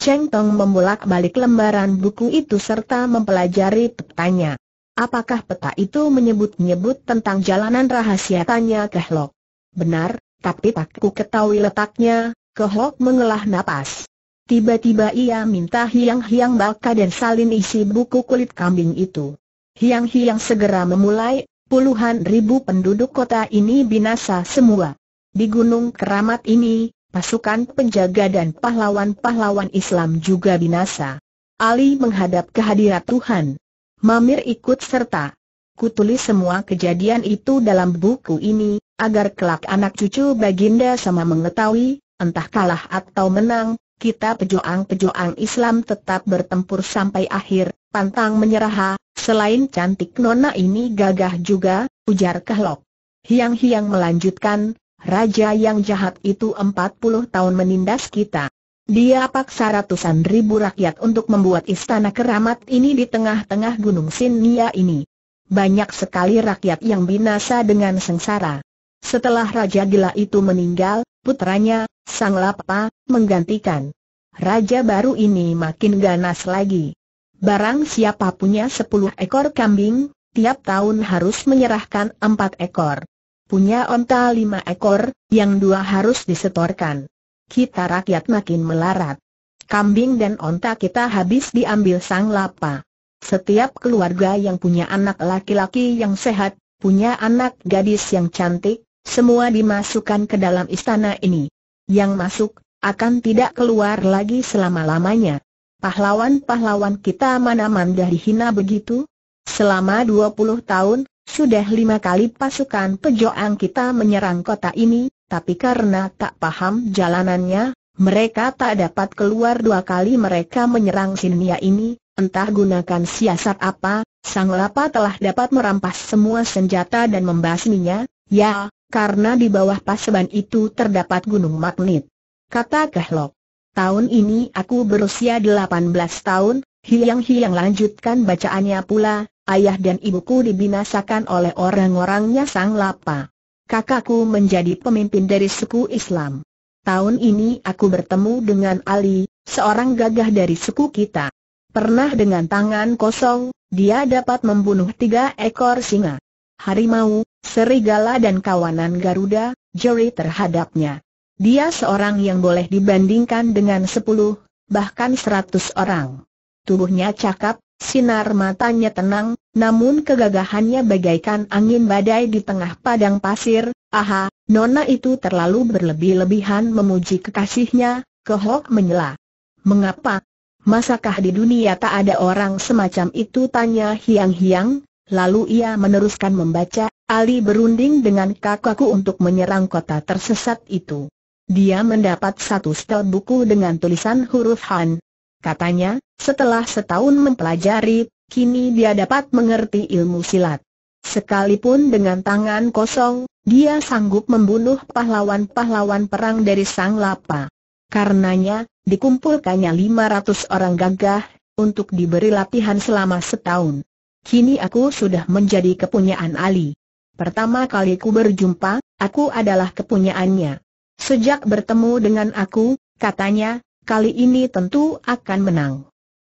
Cheng Tong membolak-balik lembaran buku itu serta mempelajari petanya. Apakah peta itu menyebut-nyebut tentang jalanan rahasia tanya Kehlok? Benar, tapi tak ku ketahui letaknya, Kehlok mengelah napas. Tiba-tiba ia minta hiang-hiang baka dan salin isi buku kulit kambing itu. Hiang-hiang segera memulai, puluhan ribu penduduk kota ini binasa semua. Di Gunung Keramat ini, pasukan penjaga dan pahlawan-pahlawan Islam juga binasa. Ali menghadap kehadiran Tuhan. Mamir ikut serta. Kutulis semua kejadian itu dalam buku ini, agar kelak anak cucu Baginda sama mengetahui, entah kalah atau menang, kita pejuang-pejuang Islam tetap bertempur sampai akhir, pantang menyerah, Selain cantik nona ini gagah juga, ujar Kahlok. Hiang-hiang melanjutkan, raja yang jahat itu 40 tahun menindas kita. Dia paksa ratusan ribu rakyat untuk membuat istana keramat ini di tengah-tengah gunung Sinia ini. Banyak sekali rakyat yang binasa dengan sengsara. Setelah Raja Gila itu meninggal, putranya, Sang Lapa, menggantikan. Raja baru ini makin ganas lagi. Barang siapa punya sepuluh ekor kambing, tiap tahun harus menyerahkan empat ekor. Punya onta lima ekor, yang dua harus disetorkan. Kita rakyat makin melarat. Kambing dan onta kita habis diambil sang lapa. Setiap keluarga yang punya anak laki-laki yang sehat, punya anak gadis yang cantik, semua dimasukkan ke dalam istana ini. Yang masuk, akan tidak keluar lagi selama-lamanya pahlawan-pahlawan kita mana-mana dihina begitu? Selama 20 tahun, sudah lima kali pasukan pejoang kita menyerang kota ini, tapi karena tak paham jalanannya, mereka tak dapat keluar dua kali mereka menyerang Sinia ini, entah gunakan siasat apa, Sang Lapa telah dapat merampas semua senjata dan membasminya, ya, karena di bawah paseban itu terdapat gunung magnet. Kata kehlok tahun ini aku berusia 18 tahun, hiang-hiang lanjutkan bacaannya pula, ayah dan ibuku dibinasakan oleh orang-orangnya sang lapa. Kakakku menjadi pemimpin dari suku Islam. Tahun ini aku bertemu dengan Ali, seorang gagah dari suku kita. Pernah dengan tangan kosong, dia dapat membunuh tiga ekor singa, harimau, serigala dan kawanan Garuda, jeri terhadapnya. Dia seorang yang boleh dibandingkan dengan sepuluh, bahkan seratus orang. Tubuhnya cakap, sinar matanya tenang, namun kegagahannya bagaikan angin badai di tengah padang pasir, aha, nona itu terlalu berlebih-lebihan memuji kekasihnya, kehok menyela. Mengapa? Masakah di dunia tak ada orang semacam itu tanya hiang-hiang, lalu ia meneruskan membaca, Ali berunding dengan kakakku untuk menyerang kota tersesat itu. Dia mendapat satu setel buku dengan tulisan huruf Han. Katanya, setelah setahun mempelajari, kini dia dapat mengerti ilmu silat. Sekalipun dengan tangan kosong, dia sanggup membunuh pahlawan-pahlawan perang dari Sang Lapa. Karenanya, dikumpulkannya 500 orang gagah, untuk diberi latihan selama setahun. Kini aku sudah menjadi kepunyaan Ali. Pertama kali ku berjumpa, aku adalah kepunyaannya. Sejak bertemu dengan aku, katanya, kali ini tentu akan menang.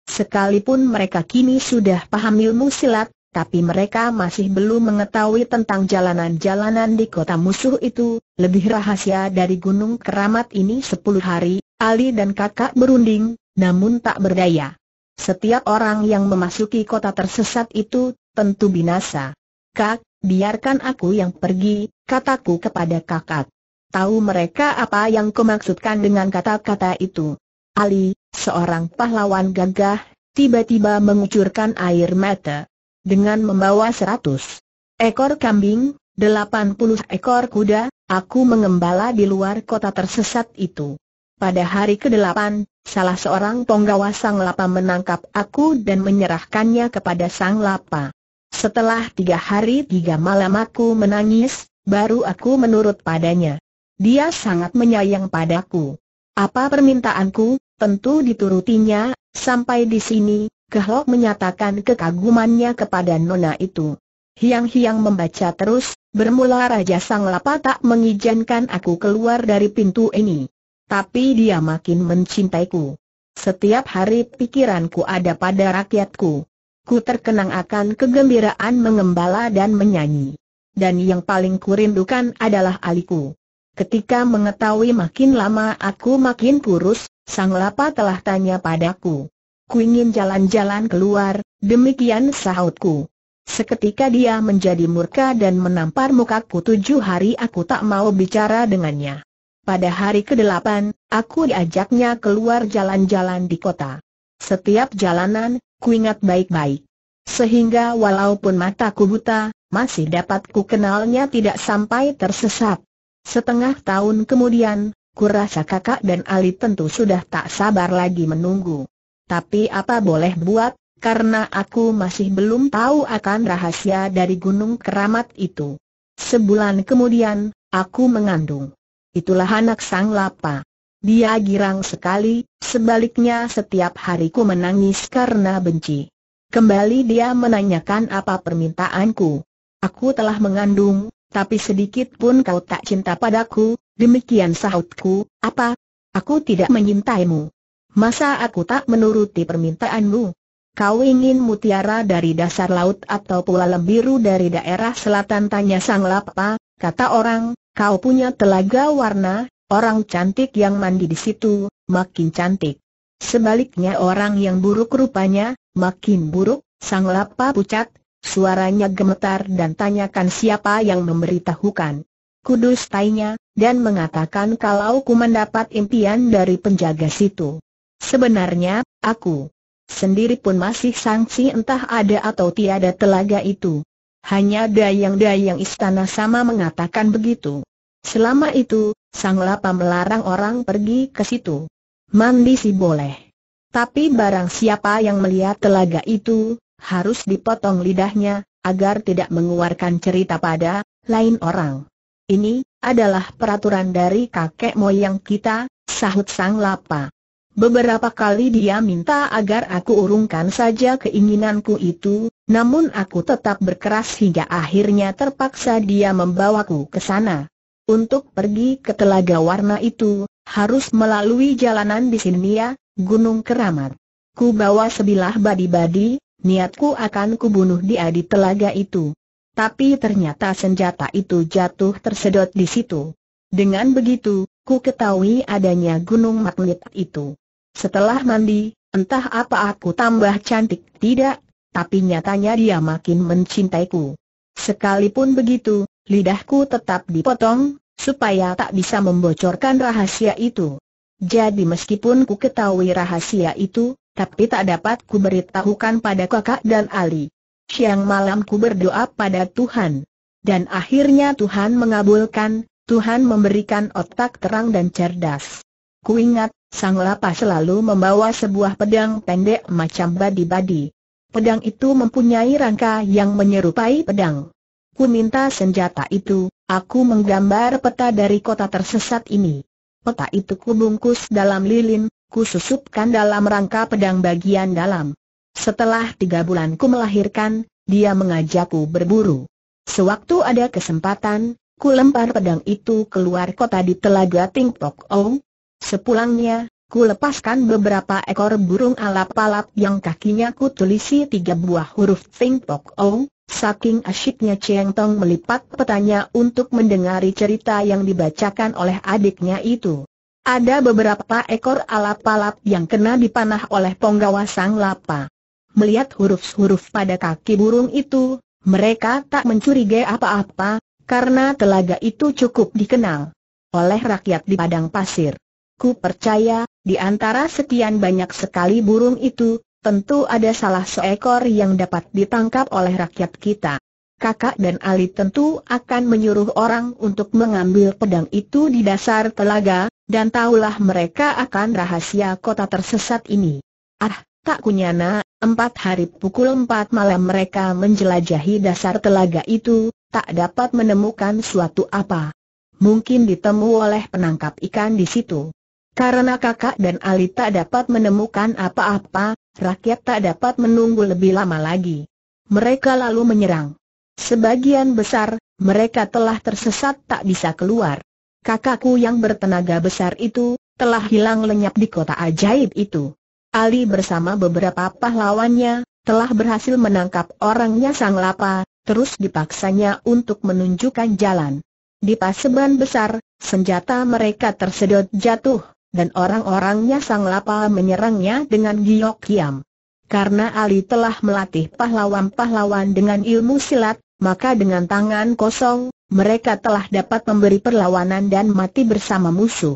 Sekalipun mereka kini sudah paham ilmu silat, tapi mereka masih belum mengetahui tentang jalanan-jalanan di kota musuh itu, lebih rahasia dari gunung keramat ini sepuluh hari, Ali dan kakak berunding, namun tak berdaya. Setiap orang yang memasuki kota tersesat itu, tentu binasa. Kak, biarkan aku yang pergi, kataku kepada kakak. Tahu mereka apa yang kumaksudkan dengan kata-kata itu. Ali, seorang pahlawan gagah, tiba-tiba mengucurkan air mata. Dengan membawa seratus ekor kambing, delapan puluh ekor kuda, aku mengembala di luar kota tersesat itu. Pada hari ke-8, salah seorang penggawa Sang Lapa menangkap aku dan menyerahkannya kepada Sang Lapa. Setelah tiga hari tiga malam aku menangis, baru aku menurut padanya. Dia sangat menyayang padaku. Apa permintaanku, tentu diturutinya, sampai di sini, Kehlok menyatakan kekagumannya kepada nona itu. Hiang-hiang membaca terus, bermula Raja Sang Lapa tak mengizinkan aku keluar dari pintu ini. Tapi dia makin mencintaiku. Setiap hari pikiranku ada pada rakyatku. Ku terkenang akan kegembiraan mengembala dan menyanyi. Dan yang paling kurindukan adalah aliku. Ketika mengetahui makin lama aku makin kurus, Sang Lapa telah tanya padaku. Ku ingin jalan-jalan keluar, demikian sahutku. Seketika dia menjadi murka dan menampar mukaku tujuh hari aku tak mau bicara dengannya. Pada hari ke-8, aku diajaknya keluar jalan-jalan di kota. Setiap jalanan, ku ingat baik-baik. Sehingga walaupun mataku buta, masih dapat ku kenalnya tidak sampai tersesat. Setengah tahun kemudian, kurasa kakak dan Ali tentu sudah tak sabar lagi menunggu. Tapi apa boleh buat, karena aku masih belum tahu akan rahasia dari gunung keramat itu. Sebulan kemudian, aku mengandung. Itulah anak sang lapa. Dia girang sekali, sebaliknya setiap hariku menangis karena benci. Kembali dia menanyakan apa permintaanku. Aku telah mengandung, tapi sedikit pun kau tak cinta padaku, demikian sahutku, apa? Aku tidak menyintaimu. Masa aku tak menuruti permintaanmu? Kau ingin mutiara dari dasar laut atau pulau lembiru dari daerah selatan tanya sang lapa, kata orang, kau punya telaga warna, orang cantik yang mandi di situ, makin cantik. Sebaliknya orang yang buruk rupanya, makin buruk, sang lapa pucat, Suaranya gemetar dan tanyakan siapa yang memberitahukan. Kudus tanya, dan mengatakan kalau ku mendapat impian dari penjaga situ. Sebenarnya, aku sendiri pun masih sangsi entah ada atau tiada telaga itu. Hanya dayang-dayang istana sama mengatakan begitu. Selama itu, Sang Lapa melarang orang pergi ke situ. Mandi si boleh. Tapi barang siapa yang melihat telaga itu, harus dipotong lidahnya, agar tidak mengeluarkan cerita pada lain orang. Ini adalah peraturan dari kakek moyang kita, sahut sang lapa. Beberapa kali dia minta agar aku urungkan saja keinginanku itu, namun aku tetap berkeras hingga akhirnya terpaksa dia membawaku ke sana. Untuk pergi ke telaga warna itu, harus melalui jalanan di sini ya, Gunung Keramat. Ku bawa sebilah badi-badi, niatku akan kubunuh dia di telaga itu. Tapi ternyata senjata itu jatuh tersedot di situ. Dengan begitu, ku ketahui adanya gunung magnet itu. Setelah mandi, entah apa aku tambah cantik tidak, tapi nyatanya dia makin mencintaiku. Sekalipun begitu, lidahku tetap dipotong, supaya tak bisa membocorkan rahasia itu. Jadi meskipun ku ketahui rahasia itu, tapi tak dapat ku beritahukan pada kakak dan Ali. Siang malam ku berdoa pada Tuhan. Dan akhirnya Tuhan mengabulkan, Tuhan memberikan otak terang dan cerdas. Ku ingat, sang lapas selalu membawa sebuah pedang pendek macam badi-badi. Pedang itu mempunyai rangka yang menyerupai pedang. Ku minta senjata itu, aku menggambar peta dari kota tersesat ini. Peta itu kubungkus dalam lilin, Ku susupkan dalam rangka pedang bagian dalam. Setelah tiga bulan ku melahirkan, dia mengajakku berburu. Sewaktu ada kesempatan, ku lempar pedang itu keluar kota di telaga Tingpok Ong. Sepulangnya, ku lepaskan beberapa ekor burung alap-alap yang kakinya ku tulisi tiga buah huruf Tingpok Ong. Saking asyiknya Cheng Tong melipat petanya untuk mendengari cerita yang dibacakan oleh adiknya itu. Ada beberapa ekor alap-alap yang kena dipanah oleh penggawa sang lapa. Melihat huruf-huruf pada kaki burung itu, mereka tak mencurigai apa-apa, karena telaga itu cukup dikenal oleh rakyat di padang pasir. Ku percaya, di antara sekian banyak sekali burung itu, tentu ada salah seekor yang dapat ditangkap oleh rakyat kita. Kakak dan Ali tentu akan menyuruh orang untuk mengambil pedang itu di dasar telaga, dan tahulah mereka akan rahasia kota tersesat ini. Ah, tak kunyana, empat hari pukul empat malam mereka menjelajahi dasar telaga itu, tak dapat menemukan suatu apa. Mungkin ditemu oleh penangkap ikan di situ. Karena kakak dan Ali tak dapat menemukan apa-apa, rakyat tak dapat menunggu lebih lama lagi. Mereka lalu menyerang. Sebagian besar, mereka telah tersesat tak bisa keluar kakakku yang bertenaga besar itu, telah hilang lenyap di kota ajaib itu. Ali bersama beberapa pahlawannya, telah berhasil menangkap orangnya sang lapa, terus dipaksanya untuk menunjukkan jalan. Di paseban besar, senjata mereka tersedot jatuh, dan orang-orangnya sang lapa menyerangnya dengan giok kiam. Karena Ali telah melatih pahlawan-pahlawan dengan ilmu silat, maka dengan tangan kosong, mereka telah dapat memberi perlawanan dan mati bersama musuh.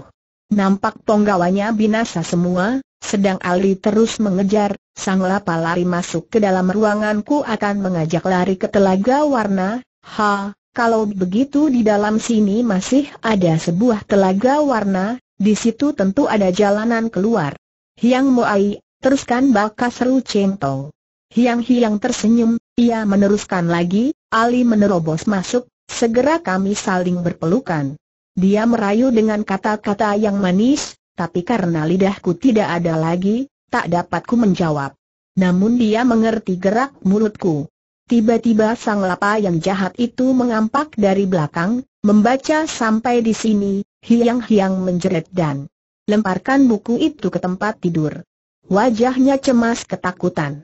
Nampak ponggawanya binasa semua, sedang Ali terus mengejar, sang lapa lari masuk ke dalam ruanganku akan mengajak lari ke telaga warna, ha, kalau begitu di dalam sini masih ada sebuah telaga warna, di situ tentu ada jalanan keluar. Hiang Moai, teruskan baka seru centong. Hiang-hiang tersenyum, ia meneruskan lagi, Ali menerobos masuk, Segera kami saling berpelukan. Dia merayu dengan kata-kata yang manis, tapi karena lidahku tidak ada lagi, tak dapatku menjawab. Namun dia mengerti gerak mulutku. Tiba-tiba sang lapa yang jahat itu mengampak dari belakang, membaca sampai di sini, hiang-hiang menjerit dan lemparkan buku itu ke tempat tidur. Wajahnya cemas ketakutan.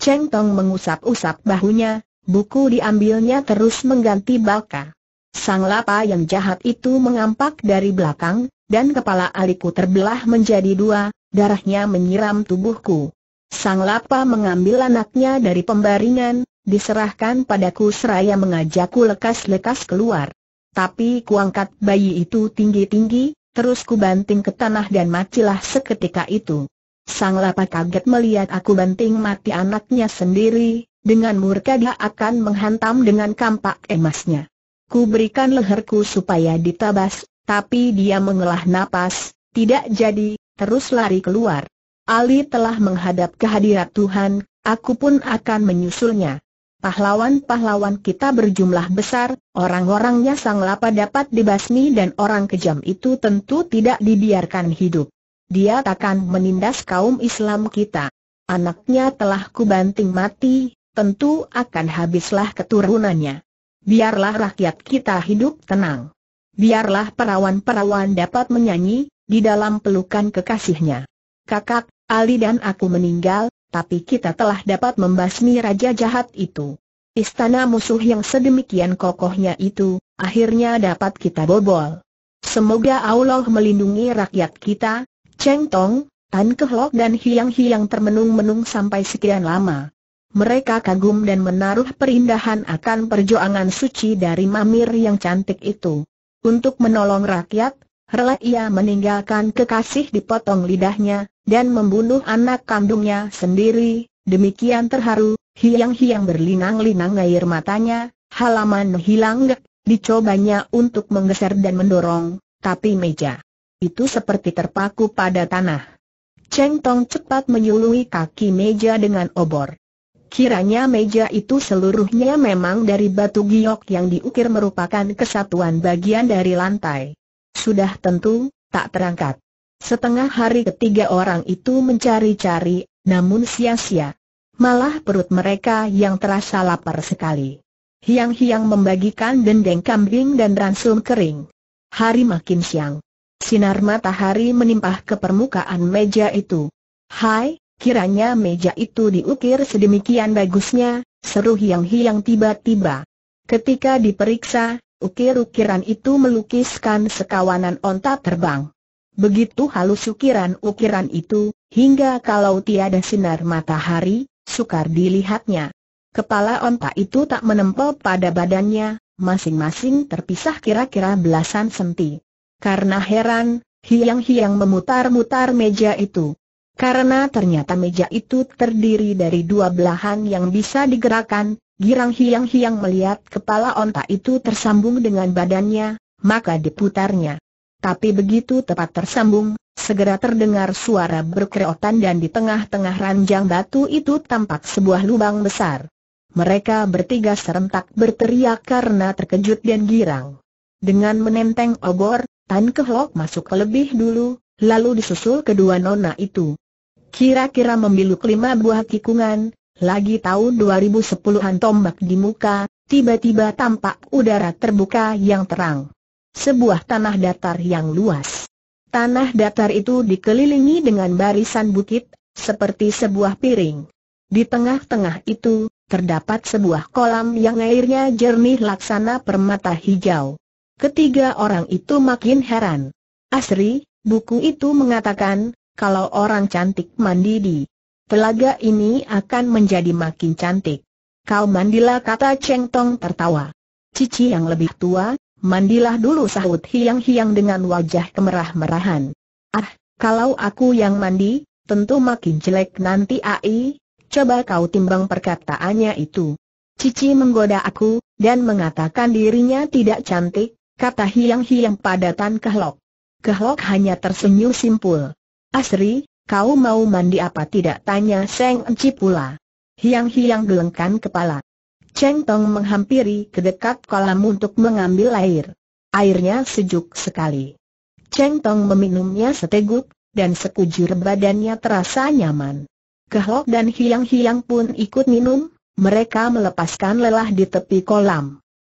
Cheng Tong mengusap-usap bahunya, Buku diambilnya terus mengganti baka. Sang lapa yang jahat itu mengampak dari belakang, dan kepala aliku terbelah menjadi dua, darahnya menyiram tubuhku. Sang lapa mengambil anaknya dari pembaringan, diserahkan padaku seraya mengajakku lekas-lekas keluar. Tapi kuangkat bayi itu tinggi-tinggi, terus kubanting ke tanah dan matilah seketika itu. Sang lapa kaget melihat aku banting mati anaknya sendiri, dengan murka dia akan menghantam dengan kampak emasnya. Ku berikan leherku supaya ditabas, tapi dia mengelah napas, tidak jadi, terus lari keluar. Ali telah menghadap kehadirat Tuhan, aku pun akan menyusulnya. Pahlawan-pahlawan kita berjumlah besar, orang-orangnya sang lapa dapat dibasmi dan orang kejam itu tentu tidak dibiarkan hidup. Dia takkan menindas kaum Islam kita. Anaknya telah kubanting mati, tentu akan habislah keturunannya. Biarlah rakyat kita hidup tenang. Biarlah perawan-perawan dapat menyanyi, di dalam pelukan kekasihnya. Kakak, Ali dan aku meninggal, tapi kita telah dapat membasmi raja jahat itu. Istana musuh yang sedemikian kokohnya itu, akhirnya dapat kita bobol. Semoga Allah melindungi rakyat kita, Cheng Tong, Tan Kehlok dan Hiang Hiang termenung-menung sampai sekian lama mereka kagum dan menaruh perindahan akan perjuangan suci dari Mamir yang cantik itu. Untuk menolong rakyat, rela ia meninggalkan kekasih dipotong lidahnya, dan membunuh anak kandungnya sendiri, demikian terharu, hiang-hiang berlinang-linang air matanya, halaman hilang, dicobanya untuk menggeser dan mendorong, tapi meja itu seperti terpaku pada tanah. Cheng Tong cepat menyului kaki meja dengan obor. Kiranya meja itu seluruhnya memang dari batu giok yang diukir merupakan kesatuan bagian dari lantai. Sudah tentu, tak terangkat. Setengah hari ketiga orang itu mencari-cari, namun sia-sia. Malah perut mereka yang terasa lapar sekali. Hiang-hiang membagikan dendeng kambing dan ransum kering. Hari makin siang. Sinar matahari menimpah ke permukaan meja itu. Hai, Kiranya meja itu diukir sedemikian bagusnya, seru hiang-hiang tiba-tiba. Ketika diperiksa, ukir-ukiran itu melukiskan sekawanan onta terbang. Begitu halus ukiran-ukiran itu, hingga kalau tiada sinar matahari, sukar dilihatnya. Kepala onta itu tak menempel pada badannya, masing-masing terpisah kira-kira belasan senti. Karena heran, hiang-hiang memutar-mutar meja itu. Karena ternyata meja itu terdiri dari dua belahan yang bisa digerakkan, girang hiang-hiang melihat kepala onta itu tersambung dengan badannya, maka diputarnya. Tapi begitu tepat tersambung, segera terdengar suara berkereotan dan di tengah-tengah ranjang batu itu tampak sebuah lubang besar. Mereka bertiga serentak berteriak karena terkejut dan girang. Dengan menenteng obor, Tan Kehlok masuk lebih dulu, lalu disusul kedua nona itu. Kira-kira memiluk lima buah tikungan, lagi tahun 2010-an tombak di muka, tiba-tiba tampak udara terbuka yang terang. Sebuah tanah datar yang luas. Tanah datar itu dikelilingi dengan barisan bukit, seperti sebuah piring. Di tengah-tengah itu, terdapat sebuah kolam yang airnya jernih laksana permata hijau. Ketiga orang itu makin heran. Asri, Buku itu mengatakan, kalau orang cantik mandi di telaga ini akan menjadi makin cantik. Kau mandilah kata Cheng Tong tertawa. Cici yang lebih tua, mandilah dulu sahut hiang-hiang dengan wajah kemerah-merahan. Ah, kalau aku yang mandi, tentu makin jelek nanti ai, coba kau timbang perkataannya itu. Cici menggoda aku, dan mengatakan dirinya tidak cantik, kata hiang-hiang pada Tan Kehlok. Kehlok hanya tersenyum simpul. Asri, kau mau mandi apa tidak tanya Seng Enci pula. Hiang-hiang gelengkan kepala. Cheng Tong menghampiri ke dekat kolam untuk mengambil air. Airnya sejuk sekali. Cheng Tong meminumnya seteguk, dan sekujur badannya terasa nyaman. Kehlok dan Hiang-hiang pun ikut minum, mereka melepaskan lelah di tepi kolam.